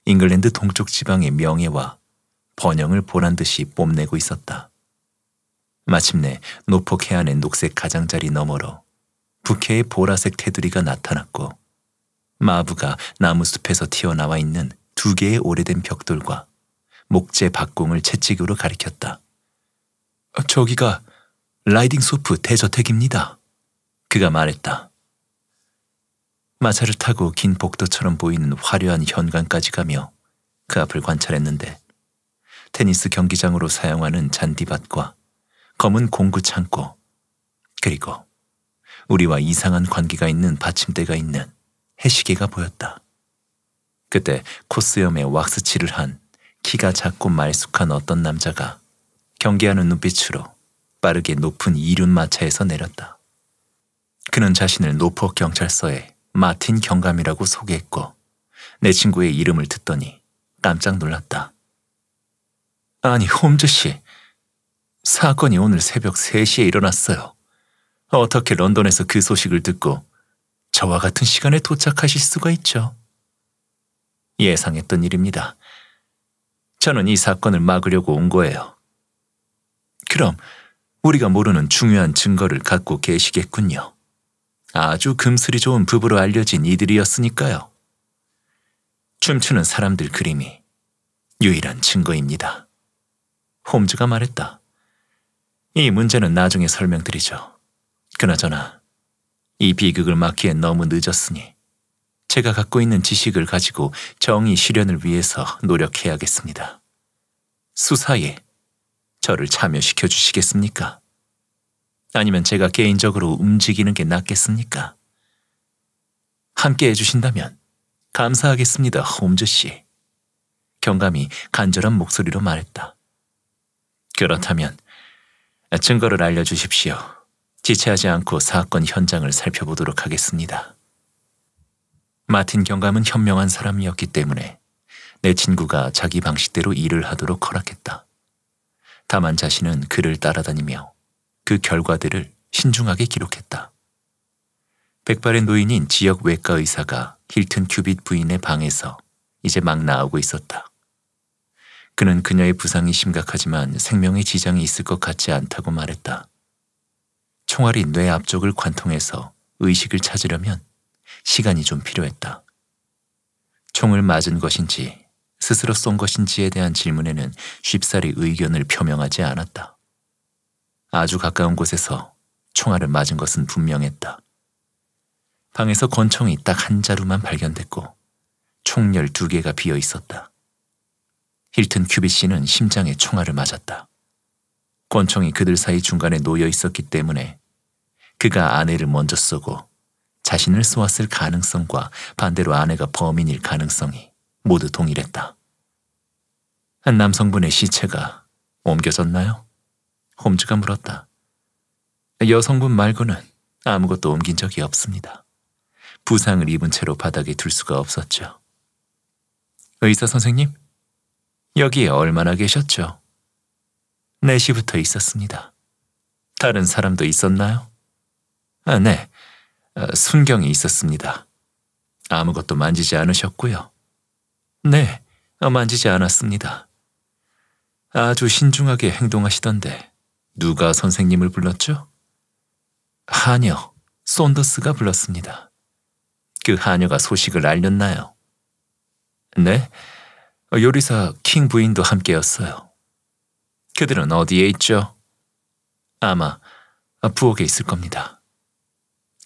잉글랜드 동쪽 지방의 명예와 번영을 보란 듯이 뽐내고 있었다. 마침내 노폭 해안의 녹색 가장자리 너머로 북해의 보라색 테두리가 나타났고 마부가 나무숲에서 튀어나와 있는 두 개의 오래된 벽돌과 목재 박공을 채찍으로 가리켰다. 저기가 라이딩 소프 대저택입니다. 그가 말했다. 마차를 타고 긴 복도처럼 보이는 화려한 현관까지 가며 그 앞을 관찰했는데 테니스 경기장으로 사용하는 잔디밭과 검은 공구 창고 그리고 우리와 이상한 관계가 있는 받침대가 있는 해시계가 보였다. 그때 코스염에 왁스칠을 한 키가 작고 말쑥한 어떤 남자가 경계하는 눈빛으로 빠르게 높은 이륜 마차에서 내렸다. 그는 자신을 노포 경찰서에 마틴 경감이라고 소개했고 내 친구의 이름을 듣더니 깜짝 놀랐다. 아니 홈즈 씨, 사건이 오늘 새벽 3시에 일어났어요. 어떻게 런던에서 그 소식을 듣고 저와 같은 시간에 도착하실 수가 있죠? 예상했던 일입니다. 저는 이 사건을 막으려고 온 거예요. 그럼 우리가 모르는 중요한 증거를 갖고 계시겠군요. 아주 금슬이 좋은 부부로 알려진 이들이었으니까요. 춤추는 사람들 그림이 유일한 증거입니다. 홈즈가 말했다. 이 문제는 나중에 설명드리죠. 그나저나 이 비극을 막기엔 너무 늦었으니 제가 갖고 있는 지식을 가지고 정의 실현을 위해서 노력해야겠습니다. 수사에 저를 참여시켜 주시겠습니까? 아니면 제가 개인적으로 움직이는 게 낫겠습니까? 함께 해주신다면 감사하겠습니다, 홈즈 씨. 경감이 간절한 목소리로 말했다. 그렇다면 증거를 알려주십시오. 지체하지 않고 사건 현장을 살펴보도록 하겠습니다. 마틴 경감은 현명한 사람이었기 때문에 내 친구가 자기 방식대로 일을 하도록 허락했다. 다만 자신은 그를 따라다니며 그 결과들을 신중하게 기록했다. 백발의 노인인 지역 외과 의사가 힐튼 큐빗 부인의 방에서 이제 막 나오고 있었다. 그는 그녀의 부상이 심각하지만 생명의 지장이 있을 것 같지 않다고 말했다. 총알이 뇌 앞쪽을 관통해서 의식을 찾으려면 시간이 좀 필요했다. 총을 맞은 것인지 스스로 쏜 것인지에 대한 질문에는 쉽사리 의견을 표명하지 않았다. 아주 가까운 곳에서 총알을 맞은 것은 분명했다. 방에서 권총이 딱 한 자루만 발견됐고 총열 두 개가 비어 있었다. 힐튼 큐비 씨는 심장에 총알을 맞았다. 권총이 그들 사이 중간에 놓여 있었기 때문에 그가 아내를 먼저 쏘고 자신을 쏘았을 가능성과 반대로 아내가 범인일 가능성이 모두 동일했다. 한 남성분의 시체가 옮겨졌나요? 홈즈가 물었다. 여성분 말고는 아무것도 옮긴 적이 없습니다. 부상을 입은 채로 바닥에 둘 수가 없었죠. 의사 선생님, 여기에 얼마나 계셨죠? 4시부터 있었습니다. 다른 사람도 있었나요? 아, 네. 아, 순경이 있었습니다. 아무것도 만지지 않으셨고요. 네, 만지지 않았습니다. 아주 신중하게 행동하시던데 누가 선생님을 불렀죠? 하녀, 손더스가 불렀습니다. 그 하녀가 소식을 알렸나요? 네, 요리사 킹 부인도 함께였어요. 그들은 어디에 있죠? 아마 부엌에 있을 겁니다.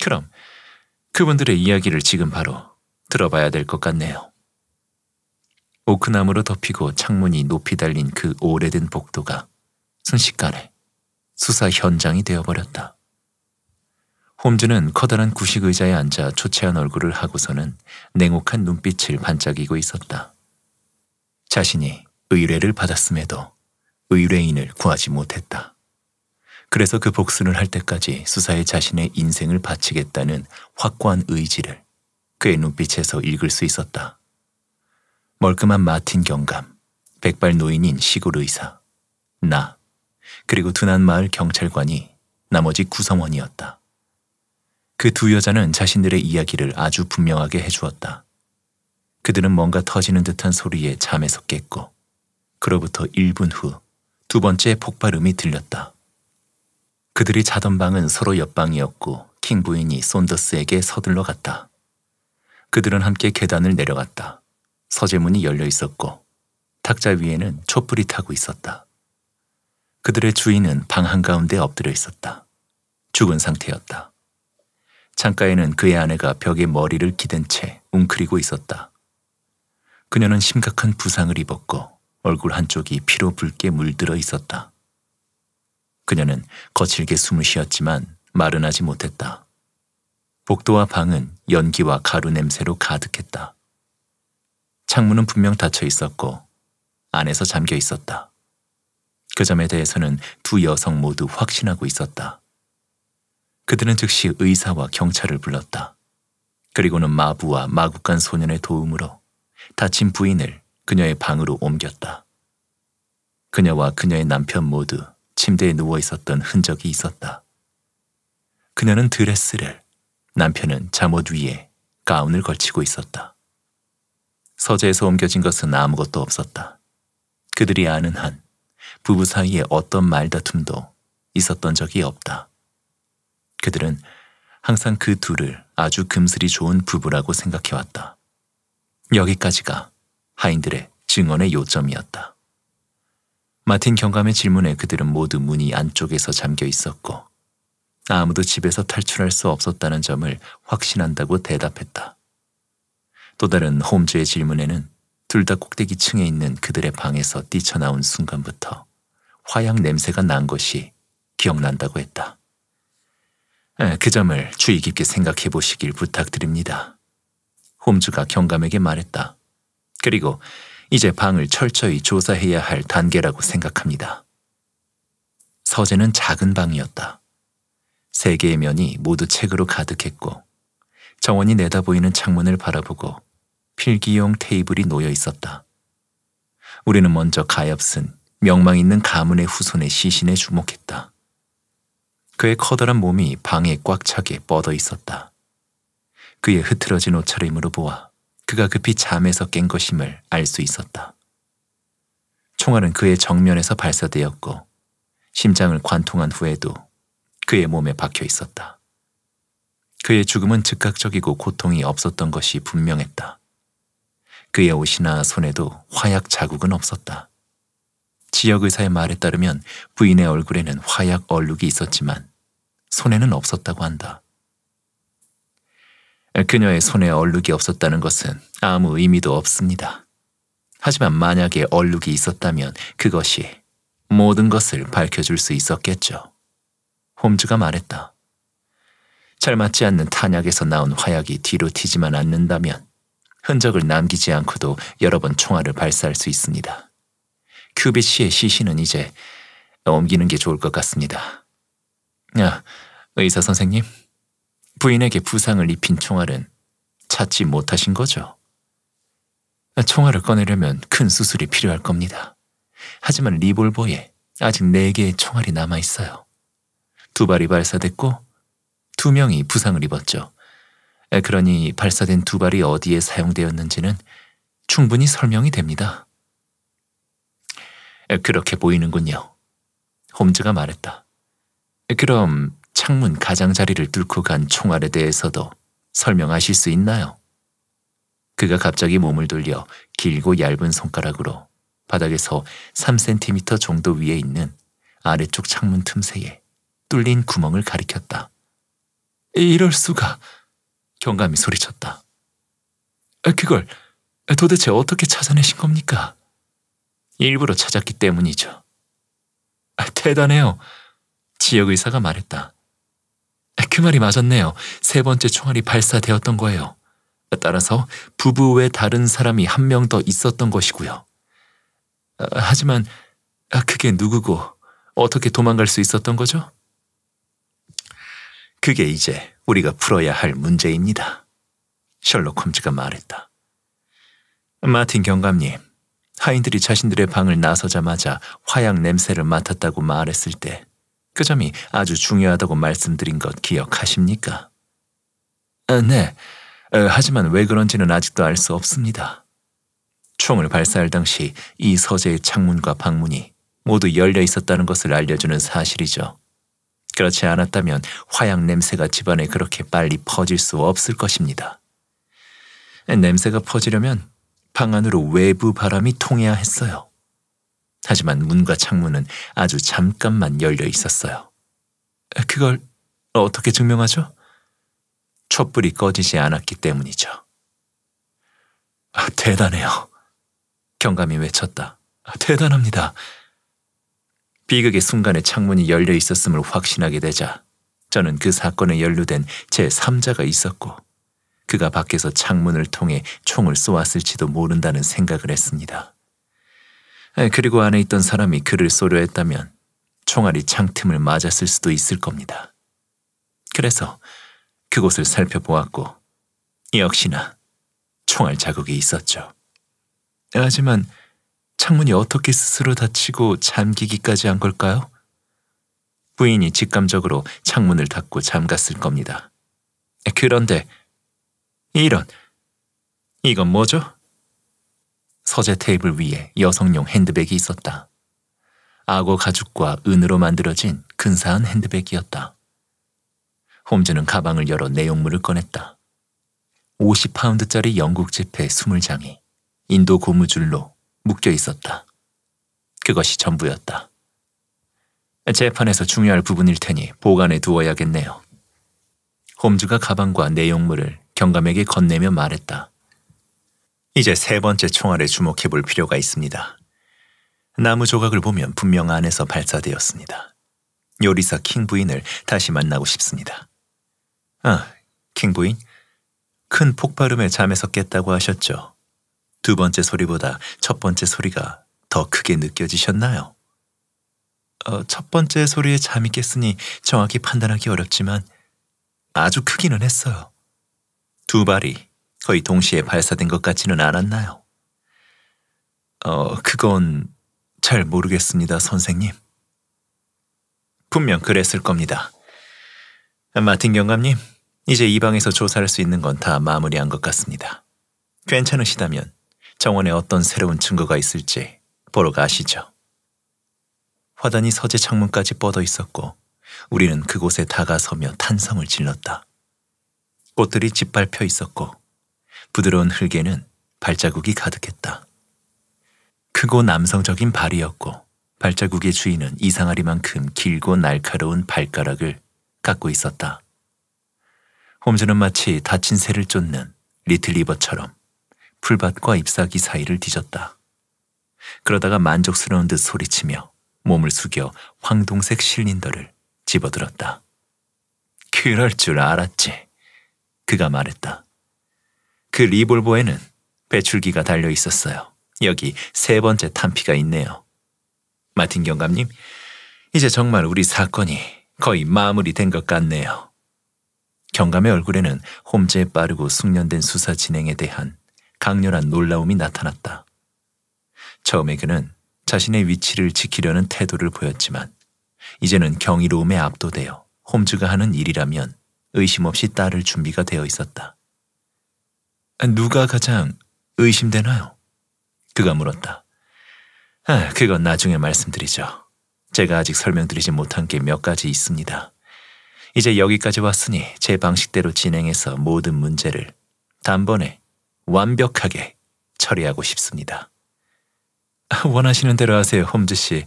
그럼 그분들의 이야기를 지금 바로 들어봐야 될 것 같네요. 오크나무로 덮이고 창문이 높이 달린 그 오래된 복도가 순식간에 수사 현장이 되어버렸다. 홈즈는 커다란 구식 의자에 앉아 초췌한 얼굴을 하고서는 냉혹한 눈빛을 반짝이고 있었다. 자신이 의뢰를 받았음에도 의뢰인을 구하지 못했다. 그래서 그 복수를 할 때까지 수사에 자신의 인생을 바치겠다는 확고한 의지를 그의 눈빛에서 읽을 수 있었다. 멀끔한 마틴 경감, 백발 노인인 시골 의사, 나, 그리고 둔한 마을 경찰관이 나머지 구성원이었다. 그 두 여자는 자신들의 이야기를 아주 분명하게 해주었다. 그들은 뭔가 터지는 듯한 소리에 잠에서 깼고, 그로부터 1분 후 두 번째 폭발음이 들렸다. 그들이 자던 방은 서로 옆방이었고 킹 부인이 손더스에게 서둘러 갔다. 그들은 함께 계단을 내려갔다. 서재문이 열려 있었고 탁자 위에는 촛불이 타고 있었다. 그들의 주인은 방 한가운데 엎드려 있었다. 죽은 상태였다. 창가에는 그의 아내가 벽에 머리를 기댄 채 웅크리고 있었다. 그녀는 심각한 부상을 입었고 얼굴 한쪽이 피로 붉게 물들어 있었다. 그녀는 거칠게 숨을 쉬었지만 말은 하지 못했다. 복도와 방은 연기와 가루 냄새로 가득했다. 창문은 분명 닫혀 있었고 안에서 잠겨 있었다. 그 점에 대해서는 두 여성 모두 확신하고 있었다. 그들은 즉시 의사와 경찰을 불렀다. 그리고는 마부와 마국간 소년의 도움으로 다친 부인을 그녀의 방으로 옮겼다. 그녀와 그녀의 남편 모두 침대에 누워 있었던 흔적이 있었다. 그녀는 드레스를, 남편은 잠옷 위에 가운을 걸치고 있었다. 서재에서 옮겨진 것은 아무것도 없었다. 그들이 아는 한 부부 사이에 어떤 말다툼도 있었던 적이 없다. 그들은 항상 그 둘을 아주 금슬이 좋은 부부라고 생각해왔다. 여기까지가 하인들의 증언의 요점이었다. 마틴 경감의 질문에 그들은 모두 문이 안쪽에서 잠겨 있었고 아무도 집에서 탈출할 수 없었다는 점을 확신한다고 대답했다. 또 다른 홈즈의 질문에는 둘 다 꼭대기 층에 있는 그들의 방에서 뛰쳐나온 순간부터 화약 냄새가 난 것이 기억난다고 했다. 그 점을 주의 깊게 생각해 보시길 부탁드립니다. 홈즈가 경감에게 말했다. 그리고 이제 방을 철저히 조사해야 할 단계라고 생각합니다. 서재는 작은 방이었다. 세 개의 면이 모두 책으로 가득했고 정원이 내다보이는 창문을 바라보고 필기용 테이블이 놓여 있었다. 우리는 먼저 가엾은 명망 있는 가문의 후손의 시신에 주목했다. 그의 커다란 몸이 방에 꽉 차게 뻗어 있었다. 그의 흐트러진 옷차림으로 보아 그가 급히 잠에서 깬 것임을 알 수 있었다. 총알은 그의 정면에서 발사되었고 심장을 관통한 후에도 그의 몸에 박혀 있었다. 그의 죽음은 즉각적이고 고통이 없었던 것이 분명했다. 그의 옷이나 손에도 화약 자국은 없었다. 지역 의사의 말에 따르면 부인의 얼굴에는 화약 얼룩이 있었지만 손에는 없었다고 한다. 그녀의 손에 얼룩이 없었다는 것은 아무 의미도 없습니다. 하지만 만약에 얼룩이 있었다면 그것이 모든 것을 밝혀줄 수 있었겠죠. 홈즈가 말했다. 잘 맞지 않는 탄약에서 나온 화약이 뒤로 튀지만 않는다면 흔적을 남기지 않고도 여러 번 총알을 발사할 수 있습니다. 큐빗 씨의 시신은 이제 옮기는 게 좋을 것 같습니다. 아, 의사 선생님. 부인에게 부상을 입힌 총알은 찾지 못하신 거죠? 총알을 꺼내려면 큰 수술이 필요할 겁니다. 하지만 리볼버에 아직 4개의 총알이 남아 있어요. 두 발이 발사됐고 두 명이 부상을 입었죠. 그러니 발사된 두 발이 어디에 사용되었는지는 충분히 설명이 됩니다. 그렇게 보이는군요. 홈즈가 말했다. 그럼 창문 가장자리를 뚫고 간 총알에 대해서도 설명하실 수 있나요? 그가 갑자기 몸을 돌려 길고 얇은 손가락으로 바닥에서 3cm 정도 위에 있는 아래쪽 창문 틈새에 뚫린 구멍을 가리켰다. 이럴 수가 경감이 소리쳤다. 그걸 도대체 어떻게 찾아내신 겁니까? 일부러 찾았기 때문이죠. 아, 대단해요. 지역의사가 말했다. 그 말이 맞았네요. 세 번째 총알이 발사되었던 거예요. 따라서 부부 외 다른 사람이 한 명 더 있었던 것이고요. 아, 하지만 아, 그게 누구고 어떻게 도망갈 수 있었던 거죠? 그게 이제 우리가 풀어야 할 문제입니다. 셜록 홈즈가 말했다. 마틴 경감님, 하인들이 자신들의 방을 나서자마자 화약 냄새를 맡았다고 말했을 때 그 점이 아주 중요하다고 말씀드린 것 기억하십니까? 아, 네. 아, 하지만 왜 그런지는 아직도 알 수 없습니다. 총을 발사할 당시 이 서재의 창문과 방문이 모두 열려 있었다는 것을 알려주는 사실이죠. 그렇지 않았다면 화약 냄새가 집안에 그렇게 빨리 퍼질 수 없을 것입니다. 냄새가 퍼지려면 방 안으로 외부 바람이 통해야 했어요. 하지만 문과 창문은 아주 잠깐만 열려 있었어요. 그걸 어떻게 증명하죠? 촛불이 꺼지지 않았기 때문이죠. 아, 대단해요. 경감이 외쳤다. 아, 대단합니다. 비극의 순간에 창문이 열려 있었음을 확신하게 되자 저는 그 사건에 연루된 제3자가 있었고 그가 밖에서 창문을 통해 총을 쏘았을지도 모른다는 생각을 했습니다. 그리고 안에 있던 사람이 그를 쏘려 했다면 총알이 창틈을 맞았을 수도 있을 겁니다. 그래서 그곳을 살펴보았고 역시나 총알 자국이 있었죠. 하지만 창문이 어떻게 스스로 닫히고 잠기기까지 한 걸까요? 부인이 직감적으로 창문을 닫고 잠갔을 겁니다. 그런데 이런 이건 뭐죠? 서재 테이블 위에 여성용 핸드백이 있었다. 악어 가죽과 은으로 만들어진 근사한 핸드백이었다. 홈즈는 가방을 열어 내용물을 꺼냈다. 50파운드짜리 영국 지폐 20장이 인도 고무줄로 묶여 있었다. 그것이 전부였다. 재판에서 중요할 부분일 테니 보관해 두어야겠네요. 홈즈가 가방과 내용물을 경감에게 건네며 말했다. 이제 세 번째 총알에 주목해 볼 필요가 있습니다. 나무 조각을 보면 분명 안에서 발사되었습니다. 요리사 킹 부인을 다시 만나고 싶습니다. 아, 킹 부인? 큰 폭발음에 잠에서 깼다고 하셨죠? 두 번째 소리보다 첫 번째 소리가 더 크게 느껴지셨나요? 어, 첫 번째 소리에 잠이 깼으니 정확히 판단하기 어렵지만 아주 크기는 했어요. 두 발이 거의 동시에 발사된 것 같지는 않았나요? 어, 그건 잘 모르겠습니다, 선생님. 분명 그랬을 겁니다. 마틴 경감님, 이제 이 방에서 조사할 수 있는 건 다 마무리한 것 같습니다. 괜찮으시다면 정원에 어떤 새로운 증거가 있을지 보러 가시죠. 화단이 서재 창문까지 뻗어 있었고 우리는 그곳에 다가서며 탄성을 질렀다. 꽃들이 짓밟혀 있었고 부드러운 흙에는 발자국이 가득했다. 크고 남성적인 발이었고 발자국의 주인은 이상하리만큼 길고 날카로운 발가락을 갖고 있었다. 홈즈는 마치 다친 새를 쫓는 리틀리버처럼 풀밭과 잎사귀 사이를 뒤졌다. 그러다가 만족스러운 듯 소리치며 몸을 숙여 황동색 실린더를 집어들었다. 그럴 줄 알았지. 그가 말했다. 그리볼보에는 배출기가 달려 있었어요. 여기 세 번째 탄피가 있네요. 마틴 경감님, 이제 정말 우리 사건이 거의 마무리된 것 같네요. 경감의 얼굴에는 홈즈의 빠르고 숙련된 수사 진행에 대한 강렬한 놀라움이 나타났다. 처음에 그는 자신의 위치를 지키려는 태도를 보였지만 이제는 경이로움에 압도되어 홈즈가 하는 일이라면 의심 없이 따를 준비가 되어 있었다. 아, 누가 가장 의심되나요? 그가 물었다. 아, 그건 나중에 말씀드리죠. 제가 아직 설명드리지 못한 게 몇 가지 있습니다. 이제 여기까지 왔으니 제 방식대로 진행해서 모든 문제를 단번에 완벽하게 처리하고 싶습니다. 원하시는 대로 하세요, 홈즈 씨.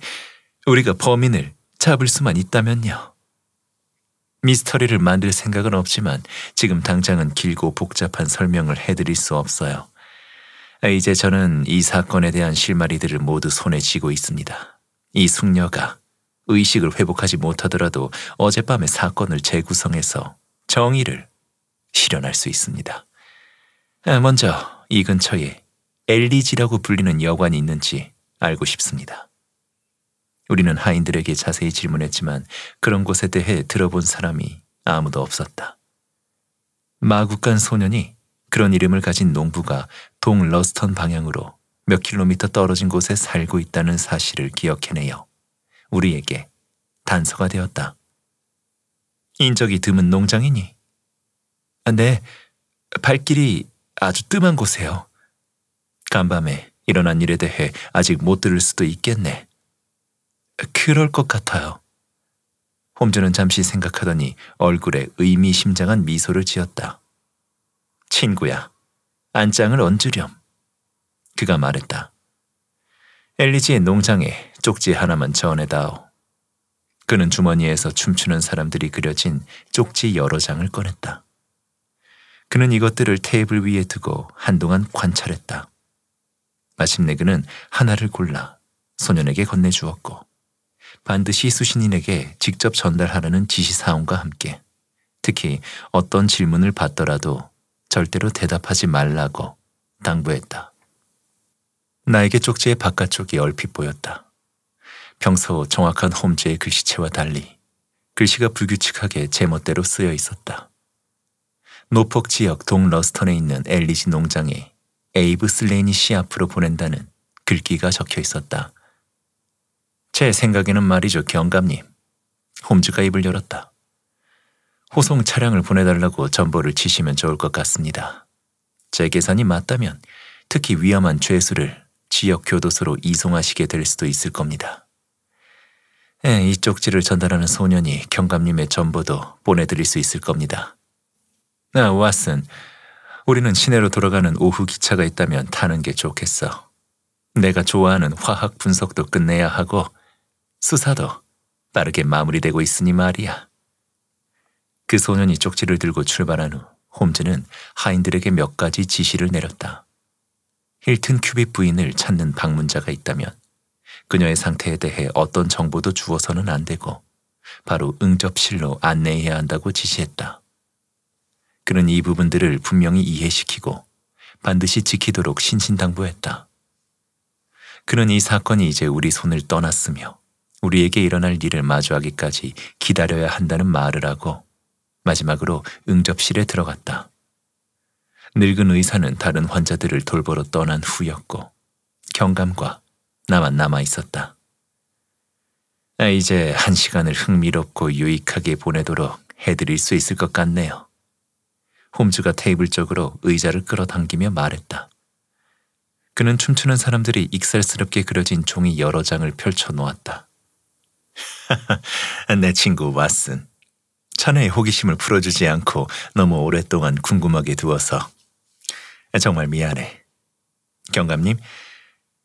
우리가 범인을 잡을 수만 있다면요. 미스터리를 만들 생각은 없지만 지금 당장은 길고 복잡한 설명을 해드릴 수 없어요. 이제 저는 이 사건에 대한 실마리들을 모두 손에 쥐고 있습니다. 이 숙녀가 의식을 회복하지 못하더라도 어젯밤의 사건을 재구성해서 정의를 실현할 수 있습니다. 먼저 이 근처에 엘리지라고 불리는 여관이 있는지 알고 싶습니다. 우리는 하인들에게 자세히 질문했지만 그런 곳에 대해 들어본 사람이 아무도 없었다. 마구간 소년이 그런 이름을 가진 농부가 동 러스턴 방향으로 몇 킬로미터 떨어진 곳에 살고 있다는 사실을 기억해내어 우리에게 단서가 되었다. 인적이 드문 농장이니? 아, 네, 발길이 아주 뜸한 곳에요. 간밤에 일어난 일에 대해 아직 못 들을 수도 있겠네. 그럴 것 같아요. 홈즈는 잠시 생각하더니 얼굴에 의미심장한 미소를 지었다. 친구야, 안장을 얹으렴. 그가 말했다. 엘리지의 농장에 쪽지 하나만 전해다오. 그는 주머니에서 춤추는 사람들이 그려진 쪽지 여러 장을 꺼냈다. 그는 이것들을 테이블 위에 두고 한동안 관찰했다. 마침내 그는 하나를 골라 소년에게 건네주었고 반드시 수신인에게 직접 전달하라는 지시사항과 함께 특히 어떤 질문을 받더라도 절대로 대답하지 말라고 당부했다. 나에게 쪽지의 바깥쪽이 얼핏 보였다. 평소 정확한 홈즈의 글씨체와 달리 글씨가 불규칙하게 제멋대로 쓰여 있었다. 노폭 지역 동러스턴에 있는 엘리지 농장에 에이브 슬레니씨 앞으로 보낸다는 글귀가 적혀 있었다. 제 생각에는 말이죠, 경감님. 홈즈가 입을 열었다. 호송 차량을 보내달라고 전보를 치시면 좋을 것 같습니다. 제 계산이 맞다면 특히 위험한 죄수를 지역 교도소로 이송하시게 될 수도 있을 겁니다. 에, 예, 이쪽지를 전달하는 소년이 경감님의 전보도 보내드릴 수 있을 겁니다. 아, 왓슨. 우리는 시내로 돌아가는 오후 기차가 있다면 타는 게 좋겠어. 내가 좋아하는 화학 분석도 끝내야 하고 수사도 빠르게 마무리되고 있으니 말이야. 그 소년이 쪽지를 들고 출발한 후 홈즈는 하인들에게 몇 가지 지시를 내렸다. 힐튼 큐빅 부인을 찾는 방문자가 있다면 그녀의 상태에 대해 어떤 정보도 주어서는 안 되고 바로 응접실로 안내해야 한다고 지시했다. 그는 이 부분들을 분명히 이해시키고 반드시 지키도록 신신당부했다. 그는 이 사건이 이제 우리 손을 떠났으며 우리에게 일어날 일을 마주하기까지 기다려야 한다는 말을 하고 마지막으로 응접실에 들어갔다. 늙은 의사는 다른 환자들을 돌보러 떠난 후였고 경감과 나만 남아 있었다. 아, 이제 한 시간을 흥미롭고 유익하게 보내도록 해드릴 수 있을 것 같네요. 홈즈가 테이블 쪽으로 의자를 끌어당기며 말했다. 그는 춤추는 사람들이 익살스럽게 그려진 종이 여러 장을 펼쳐 놓았다. 내 친구 왓슨. 자네의 호기심을 풀어주지 않고 너무 오랫동안 궁금하게 두어서 정말 미안해. 경감님,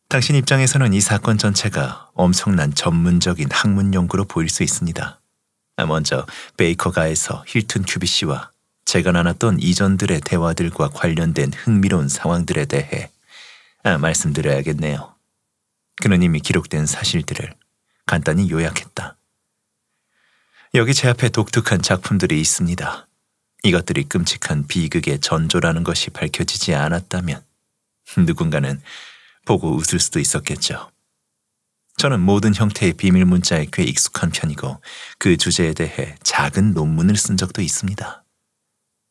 당신 입장에서는 이 사건 전체가 엄청난 전문적인 학문 연구로 보일 수 있습니다. 먼저 베이커가에서 힐튼 큐비 씨와 제가 나눴던 이전들의 대화들과 관련된 흥미로운 상황들에 대해 아, 말씀드려야겠네요. 그는 이미 기록된 사실들을 간단히 요약했다. 여기 제 앞에 독특한 작품들이 있습니다. 이것들이 끔찍한 비극의 전조라는 것이 밝혀지지 않았다면 누군가는 보고 웃을 수도 있었겠죠. 저는 모든 형태의 비밀 문자에 꽤 익숙한 편이고 그 주제에 대해 작은 논문을 쓴 적도 있습니다.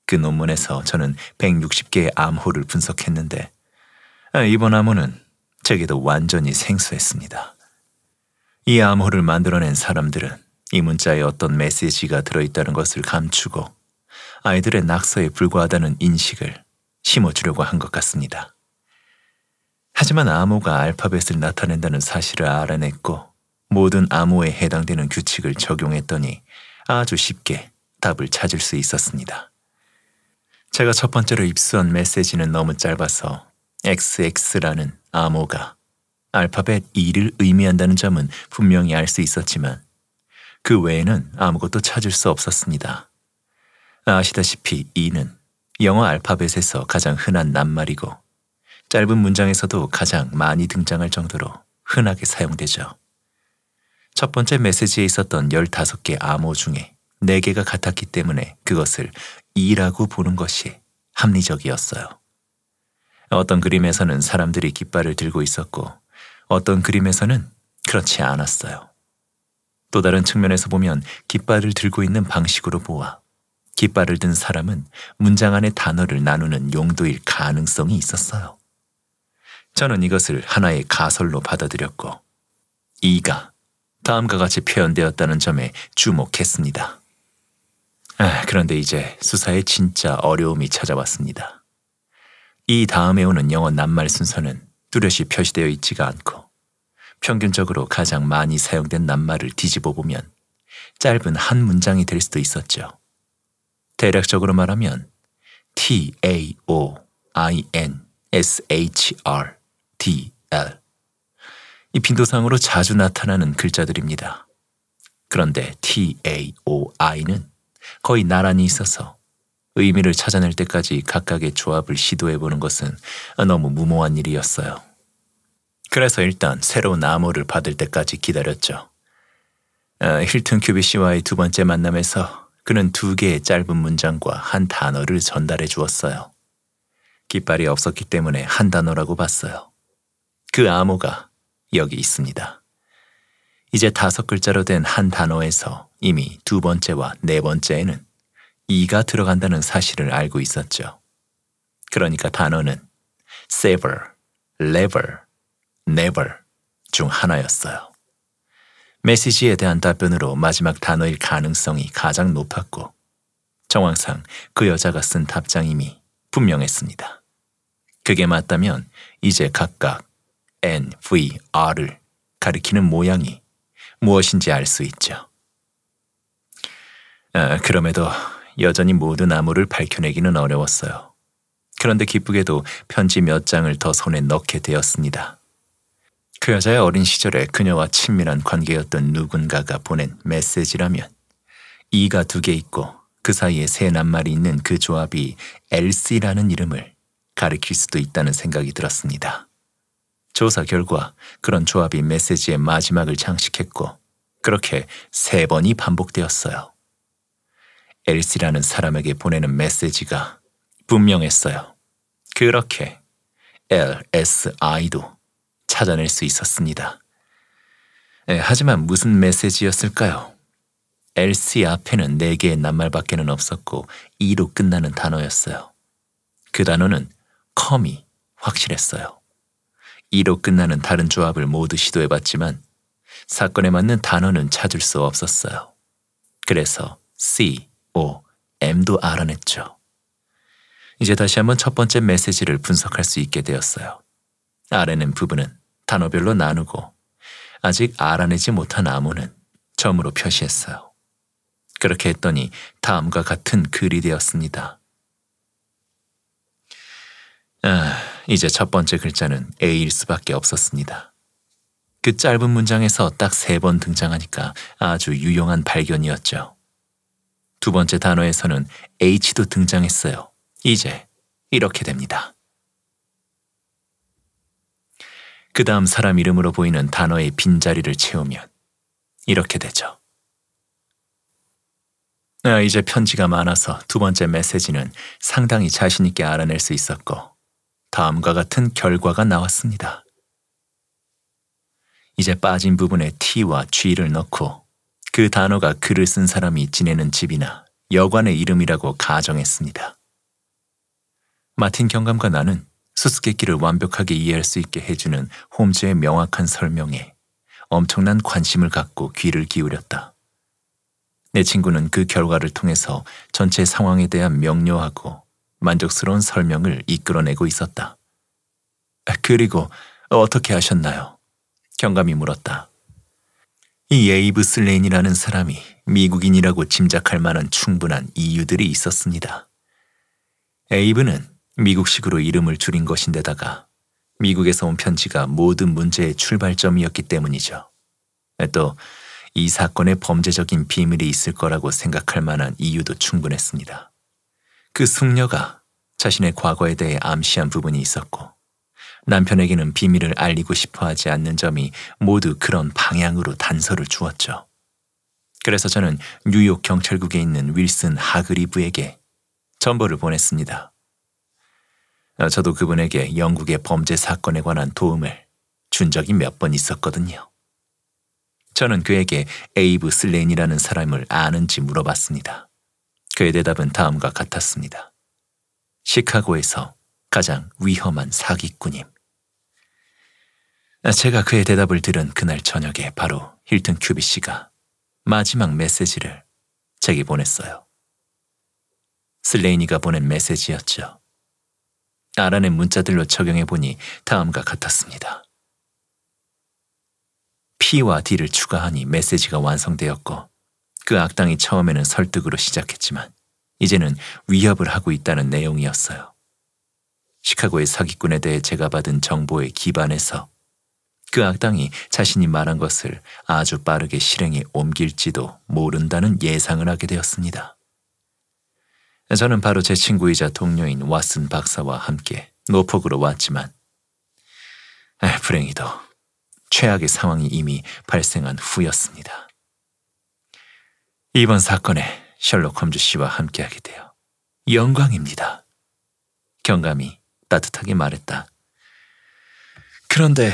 그 논문에서 저는 160개의 암호를 분석했는데 아, 이번 암호는 제게도 완전히 생소했습니다. 이 암호를 만들어낸 사람들은 이 문자에 어떤 메시지가 들어있다는 것을 감추고 아이들의 낙서에 불과하다는 인식을 심어주려고 한 것 같습니다. 하지만 암호가 알파벳을 나타낸다는 사실을 알아냈고 모든 암호에 해당되는 규칙을 적용했더니 아주 쉽게 답을 찾을 수 있었습니다. 제가 첫 번째로 입수한 메시지는 너무 짧아서 XX라는 암호가 알파벳 E를 의미한다는 점은 분명히 알 수 있었지만 그 외에는 아무것도 찾을 수 없었습니다. 아시다시피 E는 영어 알파벳에서 가장 흔한 낱말이고 짧은 문장에서도 가장 많이 등장할 정도로 흔하게 사용되죠. 첫 번째 메시지에 있었던 15개 암호 중에 4개가 같았기 때문에 그것을 이라고 보는 것이 합리적이었어요. 어떤 그림에서는 사람들이 깃발을 들고 있었고 어떤 그림에서는 그렇지 않았어요. 또 다른 측면에서 보면 깃발을 들고 있는 방식으로 보아 깃발을 든 사람은 문장 안의 단어를 나누는 용도일 가능성이 있었어요. 저는 이것을 하나의 가설로 받아들였고 이가 다음과 같이 표현되었다는 점에 주목했습니다. 아, 그런데 이제 수사에 진짜 어려움이 찾아왔습니다. 이 다음에 오는 영어 낱말 순서는 뚜렷이 표시되어 있지가 않고 평균적으로 가장 많이 사용된 낱말을 뒤집어 보면 짧은 한 문장이 될 수도 있었죠. 대략적으로 말하면 T A O I N S H R D L 이 빈도상으로 자주 나타나는 글자들입니다. 그런데 T A O I는 거의 나란히 있어서 의미를 찾아낼 때까지 각각의 조합을 시도해보는 것은 너무 무모한 일이었어요. 그래서 일단 새로운 암호를 받을 때까지 기다렸죠. 어, 힐튼 큐비 씨와의 두 번째 만남에서 그는 두 개의 짧은 문장과 한 단어를 전달해 주었어요. 깃발이 없었기 때문에 한 단어라고 봤어요. 그 암호가 여기 있습니다. 이제 다섯 글자로 된 한 단어에서 이미 두 번째와 네 번째에는 이가 들어간다는 사실을 알고 있었죠. 그러니까 단어는 sever, lever, never 중 하나였어요. 메시지에 대한 답변으로 마지막 단어일 가능성이 가장 높았고 정황상 그 여자가 쓴 답장임이 분명했습니다. 그게 맞다면 이제 각각 N, V, R을 가리키는 모양이 무엇인지 알 수 있죠. 아, 그럼에도 여전히 모든 암호를 밝혀내기는 어려웠어요. 그런데 기쁘게도 편지 몇 장을 더 손에 넣게 되었습니다. 그 여자의 어린 시절에 그녀와 친밀한 관계였던 누군가가 보낸 메시지라면 이가 두 개 있고 그 사이에 세 낱말이 있는 그 조합이 LC라는 이름을 가리킬 수도 있다는 생각이 들었습니다. 조사 결과 그런 조합이 메시지의 마지막을 장식했고 그렇게 세 번이 반복되었어요. 엘씨라는 사람에게 보내는 메시지가 분명했어요. 그렇게 LSI도 찾아낼 수 있었습니다. 네, 하지만 무슨 메시지였을까요? LC 앞에는 네개의 낱말밖에는 없었고 E로 끝나는 단어였어요. 그 단어는 컴이 확실했어요. 이로 끝나는 다른 조합을 모두 시도해봤지만 사건에 맞는 단어는 찾을 수 없었어요. 그래서 C, O, M도 알아냈죠. 이제 다시 한번 첫 번째 메시지를 분석할 수 있게 되었어요. 아래는 부분은 단어별로 나누고 아직 알아내지 못한 암호는 점으로 표시했어요. 그렇게 했더니 다음과 같은 글이 되었습니다. 아... 이제 첫 번째 글자는 A일 수밖에 없었습니다. 그 짧은 문장에서 딱 세 번 등장하니까 아주 유용한 발견이었죠. 두 번째 단어에서는 H도 등장했어요. 이제 이렇게 됩니다. 그 다음 사람 이름으로 보이는 단어의 빈자리를 채우면 이렇게 되죠. 아, 이제 편지가 많아서 두 번째 메시지는 상당히 자신있게 알아낼 수 있었고 다음과 같은 결과가 나왔습니다. 이제 빠진 부분에 T와 G를 넣고 그 단어가 글을 쓴 사람이 지내는 집이나 여관의 이름이라고 가정했습니다. 마틴 경감과 나는 수수께끼를 완벽하게 이해할 수 있게 해주는 홈즈의 명확한 설명에 엄청난 관심을 갖고 귀를 기울였다. 내 친구는 그 결과를 통해서 전체 상황에 대한 명료하고 만족스러운 설명을 이끌어내고 있었다. 아, 그리고 어떻게 하셨나요? 경감이 물었다. 이 에이브 슬레인이라는 사람이 미국인이라고 짐작할 만한 충분한 이유들이 있었습니다. 에이브는 미국식으로 이름을 줄인 것인데다가 미국에서 온 편지가 모든 문제의 출발점이었기 때문이죠. 또 이 사건의 범죄적인 비밀이 있을 거라고 생각할 만한 이유도 충분했습니다. 그 숙녀가 자신의 과거에 대해 암시한 부분이 있었고 남편에게는 비밀을 알리고 싶어 하지 않는 점이 모두 그런 방향으로 단서를 주었죠. 그래서 저는 뉴욕 경찰국에 있는 윌슨 하그리브에게 전보를 보냈습니다. 어, 저도 그분에게 영국의 범죄 사건에 관한 도움을 준 적이 몇 번 있었거든요. 저는 그에게 에이브 슬레인이라는 사람을 아는지 물어봤습니다. 그의 대답은 다음과 같았습니다. 시카고에서 가장 위험한 사기꾼임. 제가 그의 대답을 들은 그날 저녁에 바로 힐튼 큐비 씨가 마지막 메시지를 제게 보냈어요. 슬레이니가 보낸 메시지였죠. 알아낸 문자들로 적용해 보니 다음과 같았습니다. P와 D를 추가하니 메시지가 완성되었고 그 악당이 처음에는 설득으로 시작했지만 이제는 위협을 하고 있다는 내용이었어요. 시카고의 사기꾼에 대해 제가 받은 정보에 기반해서 그 악당이 자신이 말한 것을 아주 빠르게 실행에 옮길지도 모른다는 예상을 하게 되었습니다. 저는 바로 제 친구이자 동료인 왓슨 박사와 함께 노폭으로 왔지만 아, 불행히도 최악의 상황이 이미 발생한 후였습니다. 이번 사건에 셜록 홈즈 씨와 함께하게 되어 영광입니다. 경감이 따뜻하게 말했다. 그런데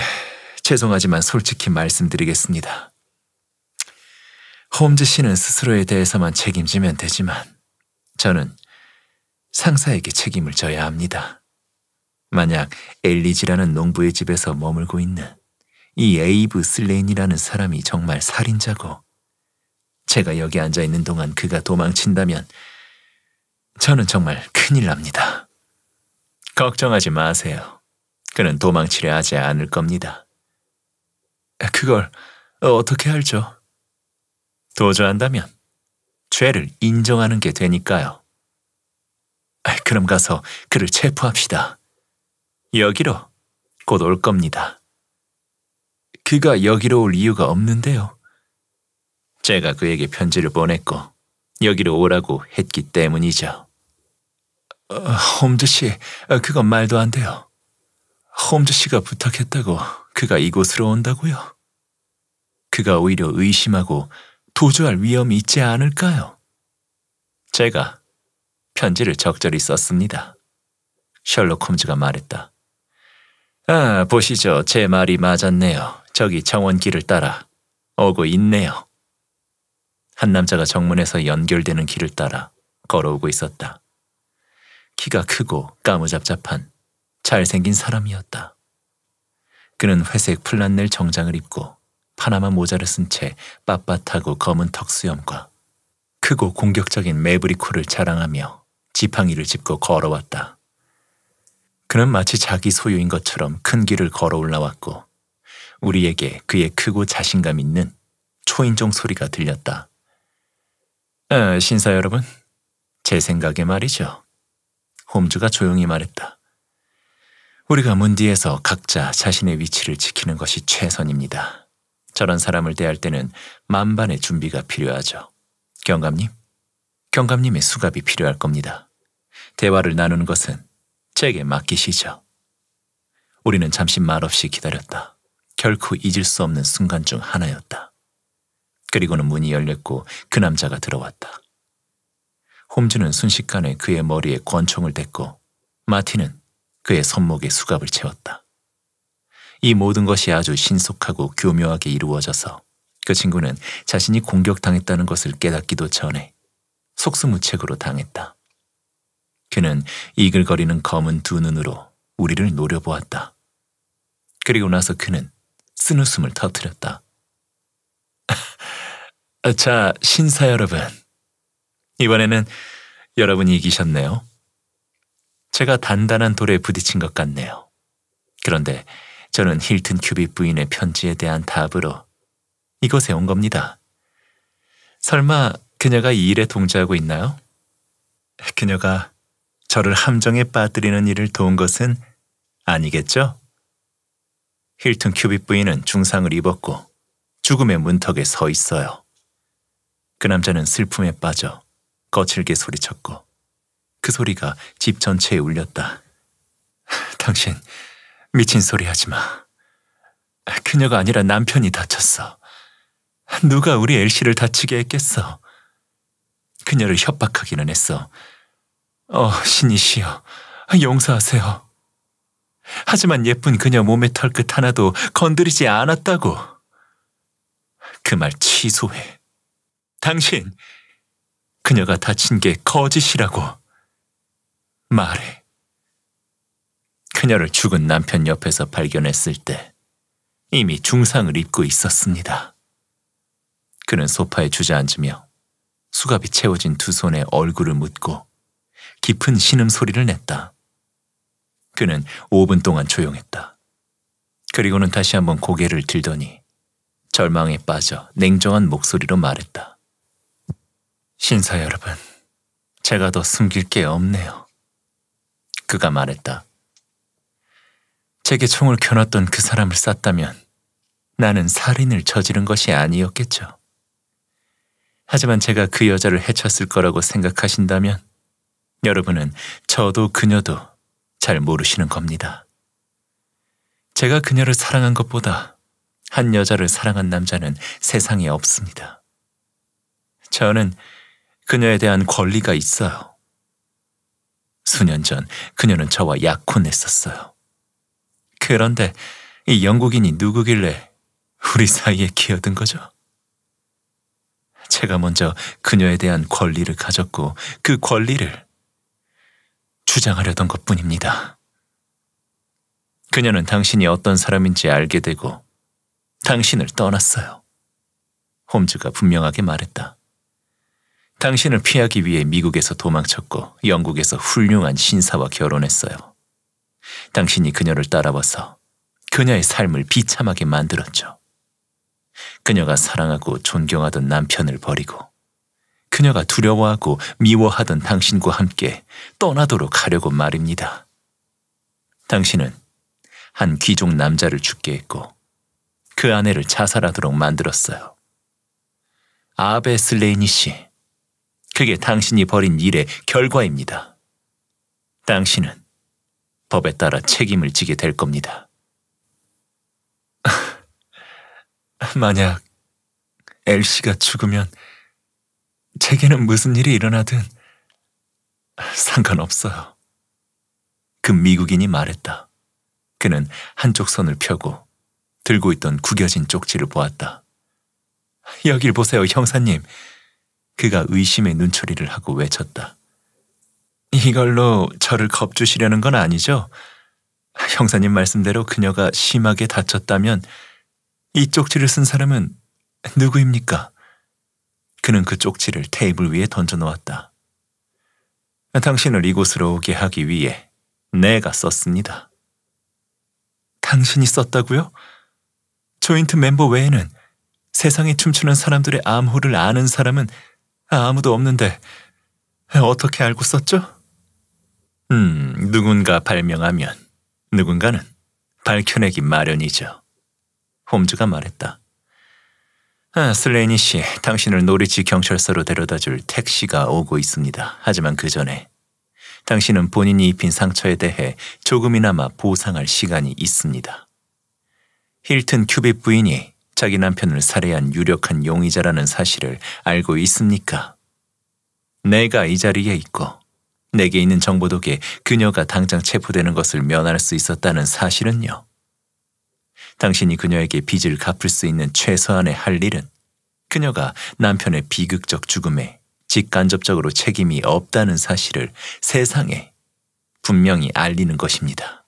죄송하지만 솔직히 말씀드리겠습니다. 홈즈 씨는 스스로에 대해서만 책임지면 되지만 저는 상사에게 책임을 져야 합니다. 만약 엘리지라는 농부의 집에서 머물고 있는 이 에이브 슬레인이라는 사람이 정말 살인자고 제가 여기 앉아 있는 동안 그가 도망친다면 저는 정말 큰일 납니다. 걱정하지 마세요. 그는 도망치려 하지 않을 겁니다. 그걸 어떻게 알죠? 도저한다면 죄를 인정하는 게 되니까요. 그럼 가서 그를 체포합시다. 여기로 곧 올 겁니다. 그가 여기로 올 이유가 없는데요. 제가 그에게 편지를 보냈고 여기로 오라고 했기 때문이죠. 어, 홈즈 씨, 어, 그건 말도 안 돼요. 홈즈 씨가 부탁했다고 그가 이곳으로 온다고요? 그가 오히려 의심하고 도주할 위험이 있지 않을까요? 제가 편지를 적절히 썼습니다. 셜록 홈즈가 말했다. 아, 보시죠. 제 말이 맞았네요. 저기 정원길을 따라 오고 있네요. 한 남자가 정문에서 연결되는 길을 따라 걸어오고 있었다. 키가 크고 까무잡잡한 잘생긴 사람이었다. 그는 회색 플란넬 정장을 입고 파나마 모자를 쓴 채 빳빳하고 검은 턱 수염과 크고 공격적인 매브리코를 자랑하며 지팡이를 짚고 걸어왔다. 그는 마치 자기 소유인 것처럼 큰 길을 걸어 올라왔고 우리에게 그의 크고 자신감 있는 초인종 소리가 들렸다. 아, 신사 여러분, 제 생각에 말이죠. 홈즈가 조용히 말했다. 우리가 문디에서 각자 자신의 위치를 지키는 것이 최선입니다. 저런 사람을 대할 때는 만반의 준비가 필요하죠. 경감님, 경감님의 수갑이 필요할 겁니다. 대화를 나누는 것은 제게 맡기시죠. 우리는 잠시 말없이 기다렸다. 결코 잊을 수 없는 순간 중 하나였다. 그리고는 문이 열렸고 그 남자가 들어왔다. 홈즈는 순식간에 그의 머리에 권총을 댔고 마틴은 그의 손목에 수갑을 채웠다. 이 모든 것이 아주 신속하고 교묘하게 이루어져서 그 친구는 자신이 공격당했다는 것을 깨닫기도 전에 속수무책으로 당했다. 그는 이글거리는 검은 두 눈으로 우리를 노려보았다. 그리고 나서 그는 쓴 웃음을 터뜨렸다. 자, 신사 여러분. 이번에는 여러분이 이기셨네요. 제가 단단한 돌에 부딪힌 것 같네요. 그런데 저는 힐튼 큐빅 부인의 편지에 대한 답으로 이곳에 온 겁니다. 설마 그녀가 이 일에 동조하고 있나요? 그녀가 저를 함정에 빠뜨리는 일을 도운 것은 아니겠죠? 힐튼 큐빅 부인은 중상을 입었고 죽음의 문턱에 서 있어요. 그 남자는 슬픔에 빠져 거칠게 소리쳤고 그 소리가 집 전체에 울렸다. 당신 미친 소리 하지 마. 그녀가 아니라 남편이 다쳤어. 누가 우리 엘씨를 다치게 했겠어. 그녀를 협박하기는 했어. 어, 신이시여, 용서하세요. 하지만 예쁜 그녀 몸의 털끝 하나도 건드리지 않았다고. 그 말 취소해. 당신, 그녀가 다친 게 거짓이라고 말해. 그녀를 죽은 남편 옆에서 발견했을 때 이미 중상을 입고 있었습니다. 그는 소파에 주저앉으며 수갑이 채워진 두 손에 얼굴을 묻고 깊은 신음소리를 냈다. 그는 5분 동안 조용했다. 그리고는 다시 한번 고개를 들더니 절망에 빠져 냉정한 목소리로 말했다. 신사 여러분, 제가 더 숨길 게 없네요. 그가 말했다. 제게 총을 켜놨던 그 사람을 쐈다면 나는 살인을 저지른 것이 아니었겠죠. 하지만 제가 그 여자를 해쳤을 거라고 생각하신다면 여러분은 저도 그녀도 잘 모르시는 겁니다. 제가 그녀를 사랑한 것보다 한 여자를 사랑한 남자는 세상에 없습니다. 저는 그녀에 대한 권리가 있어요. 수년 전 그녀는 저와 약혼했었어요. 그런데 이 영국인이 누구길래 우리 사이에 기어든 거죠? 제가 먼저 그녀에 대한 권리를 가졌고 그 권리를 주장하려던 것 뿐입니다. 그녀는 당신이 어떤 사람인지 알게 되고 당신을 떠났어요. 홈즈가 분명하게 말했다. 당신을 피하기 위해 미국에서 도망쳤고 영국에서 훌륭한 신사와 결혼했어요. 당신이 그녀를 따라와서 그녀의 삶을 비참하게 만들었죠. 그녀가 사랑하고 존경하던 남편을 버리고 그녀가 두려워하고 미워하던 당신과 함께 떠나도록 하려고 말입니다. 당신은 한 귀족 남자를 죽게 했고 그 아내를 자살하도록 만들었어요. 아베 슬레이니 씨. 그게 당신이 벌인 일의 결과입니다. 당신은 법에 따라 책임을 지게 될 겁니다. 만약 엘씨가 죽으면 제게는 무슨 일이 일어나든 상관없어요. 그 미국인이 말했다. 그는 한쪽 손을 펴고 들고 있던 구겨진 쪽지를 보았다. 여길 보세요, 형사님. 그가 의심의 눈초리를 하고 외쳤다. 이걸로 저를 겁주시려는 건 아니죠? 형사님 말씀대로 그녀가 심하게 다쳤다면 이 쪽지를 쓴 사람은 누구입니까? 그는 그 쪽지를 테이블 위에 던져놓았다. 당신을 이곳으로 오게 하기 위해 내가 썼습니다. 당신이 썼다고요? 조인트 멤버 외에는 세상에 춤추는 사람들의 암호를 아는 사람은 아무도 없는데 어떻게 알고 썼죠? 음, 누군가 발명하면 누군가는 밝혀내기 마련이죠. 홈즈가 말했다. 아, 슬레이니 씨, 당신을 노리치 경찰서로 데려다 줄 택시가 오고 있습니다. 하지만 그 전에 당신은 본인이 입힌 상처에 대해 조금이나마 보상할 시간이 있습니다. 힐튼 큐빗 부인이 자기 남편을 살해한 유력한 용의자라는 사실을 알고 있습니까? 내가 이 자리에 있고 내게 있는 정보 덕에 그녀가 당장 체포되는 것을 면할 수 있었다는 사실은요. 당신이 그녀에게 빚을 갚을 수 있는 최소한의 할 일은 그녀가 남편의 비극적 죽음에 직간접적으로 책임이 없다는 사실을 세상에 분명히 알리는 것입니다.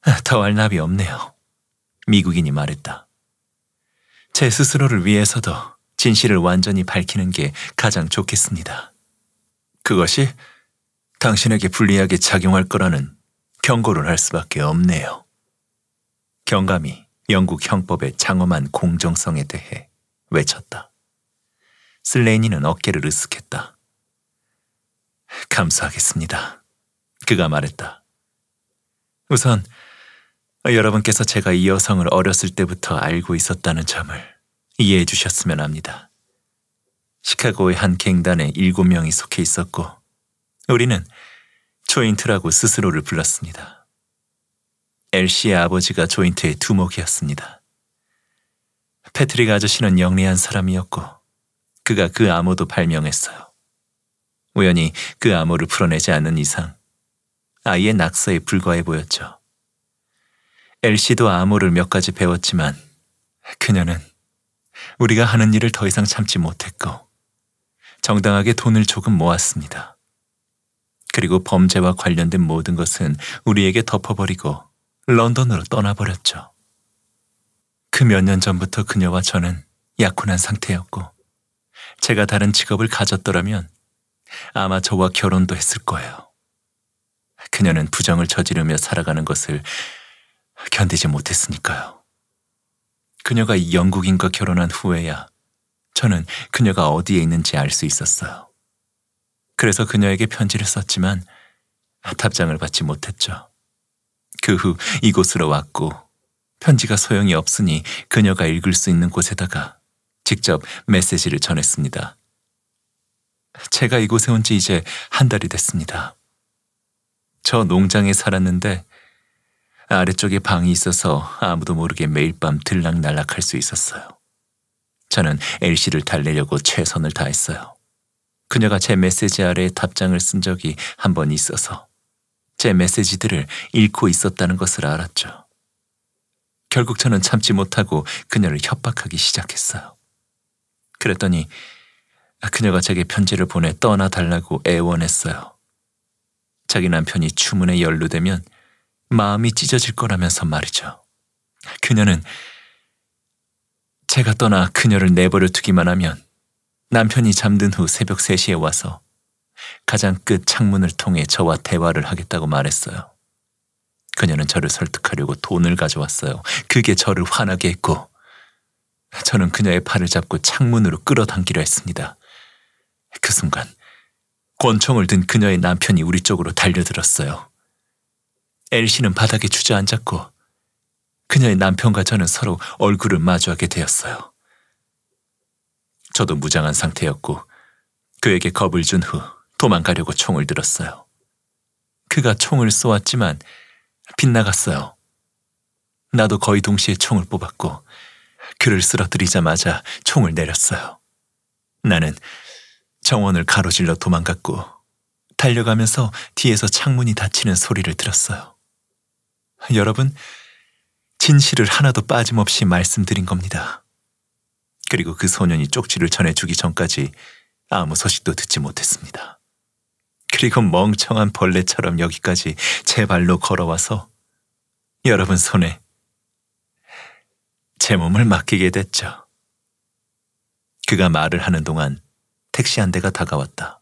아, 더할 나비 없네요. 미국인이 말했다. 제 스스로를 위해서도 진실을 완전히 밝히는 게 가장 좋겠습니다. 그것이 당신에게 불리하게 작용할 거라는 경고를 할 수밖에 없네요. 경감이 영국 형법의 장엄한 공정성에 대해 외쳤다. 슬레니는 어깨를 으쓱했다. 감사하겠습니다. 그가 말했다. 우선 여러분께서 제가 이 여성을 어렸을 때부터 알고 있었다는 점을 이해해 주셨으면 합니다. 시카고의 한 갱단에 일곱 명이 속해 있었고 우리는 조인트라고 스스로를 불렀습니다. 엘시의 아버지가 조인트의 두목이었습니다. 패트릭 아저씨는 영리한 사람이었고 그가 그 암호도 발명했어요. 우연히 그 암호를 풀어내지 않는 이상 아이의 낙서에 불과해 보였죠. 엘씨도 암호를 몇 가지 배웠지만 그녀는 우리가 하는 일을 더 이상 참지 못했고 정당하게 돈을 조금 모았습니다. 그리고 범죄와 관련된 모든 것은 우리에게 덮어버리고 런던으로 떠나버렸죠. 그 몇 년 전부터 그녀와 저는 약혼한 상태였고 제가 다른 직업을 가졌더라면 아마 저와 결혼도 했을 거예요. 그녀는 부정을 저지르며 살아가는 것을 견디지 못했으니까요. 그녀가 영국인과 결혼한 후에야 저는 그녀가 어디에 있는지 알 수 있었어요. 그래서 그녀에게 편지를 썼지만 답장을 받지 못했죠. 그 후 이곳으로 왔고 편지가 소용이 없으니 그녀가 읽을 수 있는 곳에다가 직접 메시지를 전했습니다. 제가 이곳에 온 지 이제 한 달이 됐습니다. 저 농장에 살았는데 아래쪽에 방이 있어서 아무도 모르게 매일 밤 들락날락할 수 있었어요. 저는 엘씨를 달래려고 최선을 다했어요. 그녀가 제 메시지 아래 에 답장을 쓴 적이 한 번 있어서 제 메시지들을 읽고 있었다는 것을 알았죠. 결국 저는 참지 못하고 그녀를 협박하기 시작했어요. 그랬더니 아, 그녀가 제게 편지를 보내 떠나달라고 애원했어요. 자기 남편이 추문에 연루되면 마음이 찢어질 거라면서 말이죠. 그녀는 제가 떠나 그녀를 내버려 두기만 하면 남편이 잠든 후 새벽 3시에 와서 가장 끝 창문을 통해 저와 대화를 하겠다고 말했어요. 그녀는 저를 설득하려고 돈을 가져왔어요. 그게 저를 화나게 했고 저는 그녀의 팔을 잡고 창문으로 끌어당기려 했습니다. 그 순간 권총을 든 그녀의 남편이 우리 쪽으로 달려들었어요. 엘시는 바닥에 주저앉았고 그녀의 남편과 저는 서로 얼굴을 마주하게 되었어요. 저도 무장한 상태였고 그에게 겁을 준 후 도망가려고 총을 들었어요. 그가 총을 쏘았지만 빗나갔어요. 나도 거의 동시에 총을 뽑았고 그를 쓰러뜨리자마자 총을 내렸어요. 나는 정원을 가로질러 도망갔고 달려가면서 뒤에서 창문이 닫히는 소리를 들었어요. 여러분, 진실을 하나도 빠짐없이 말씀드린 겁니다. 그리고 그 소년이 쪽지를 전해주기 전까지 아무 소식도 듣지 못했습니다. 그리고 멍청한 벌레처럼 여기까지 제 발로 걸어와서 여러분 손에 제 몸을 맡기게 됐죠. 그가 말을 하는 동안 택시 한 대가 다가왔다.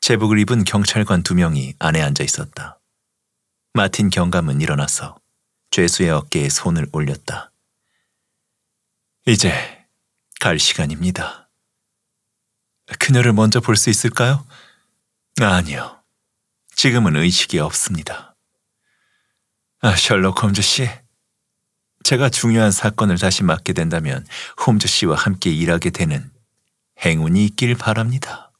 제복을 입은 경찰관 두 명이 안에 앉아 있었다. 마틴 경감은 일어나서 죄수의 어깨에 손을 올렸다. 이제 갈 시간입니다. 그녀를 먼저 볼 수 있을까요? 아니요. 지금은 의식이 없습니다. 아, 셜록 홈즈 씨. 제가 중요한 사건을 다시 맡게 된다면 홈즈 씨와 함께 일하게 되는 행운이 있길 바랍니다.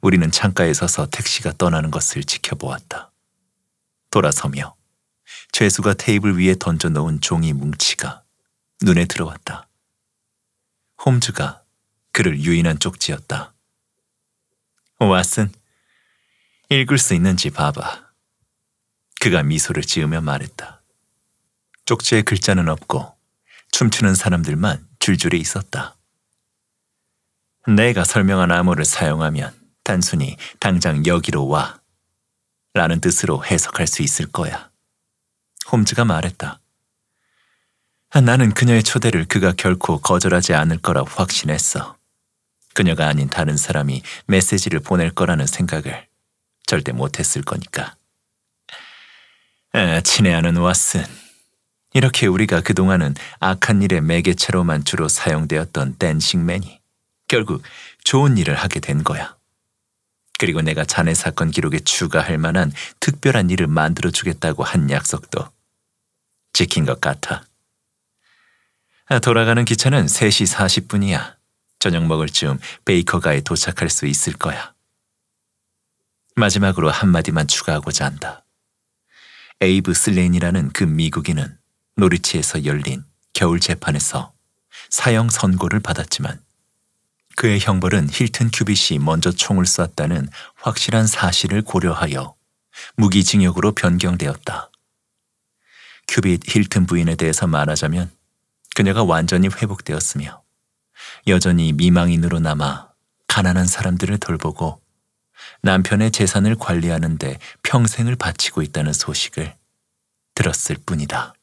우리는 창가에 서서 택시가 떠나는 것을 지켜보았다. 돌아서며 죄수가 테이블 위에 던져놓은 종이 뭉치가 눈에 들어왔다. 홈즈가 그를 유인한 쪽지였다. 왓슨, 읽을 수 있는지 봐봐. 그가 미소를 지으며 말했다. 쪽지에 글자는 없고 춤추는 사람들만 줄줄이 있었다. 내가 설명한 암호를 사용하면 단순히 당장 여기로 와 라는 뜻으로 해석할 수 있을 거야. 홈즈가 말했다. 나는 그녀의 초대를 그가 결코 거절하지 않을 거라 확신했어. 그녀가 아닌 다른 사람이 메시지를 보낼 거라는 생각을 절대 못했을 거니까. 아, 친애하는 왓슨. 이렇게 우리가 그동안은 악한 일의 매개체로만 주로 사용되었던 댄싱맨이 결국 좋은 일을 하게 된 거야. 그리고 내가 자네 사건 기록에 추가할 만한 특별한 일을 만들어주겠다고 한 약속도 지킨 것 같아. 아, 돌아가는 기차는 3시 40분이야. 저녁 먹을 즈음 베이커가에 도착할 수 있을 거야. 마지막으로 한마디만 추가하고자 한다. 에이브 슬레인이라는 그 미국인은 노리치에서 열린 겨울 재판에서 사형 선고를 받았지만 그의 형벌은 힐튼 큐빗이 먼저 총을 쐈다는 확실한 사실을 고려하여 무기징역으로 변경되었다. 큐빗 힐튼 부인에 대해서 말하자면 그녀가 완전히 회복되었으며 여전히 미망인으로 남아 가난한 사람들을 돌보고 남편의 재산을 관리하는데 평생을 바치고 있다는 소식을 들었을 뿐이다.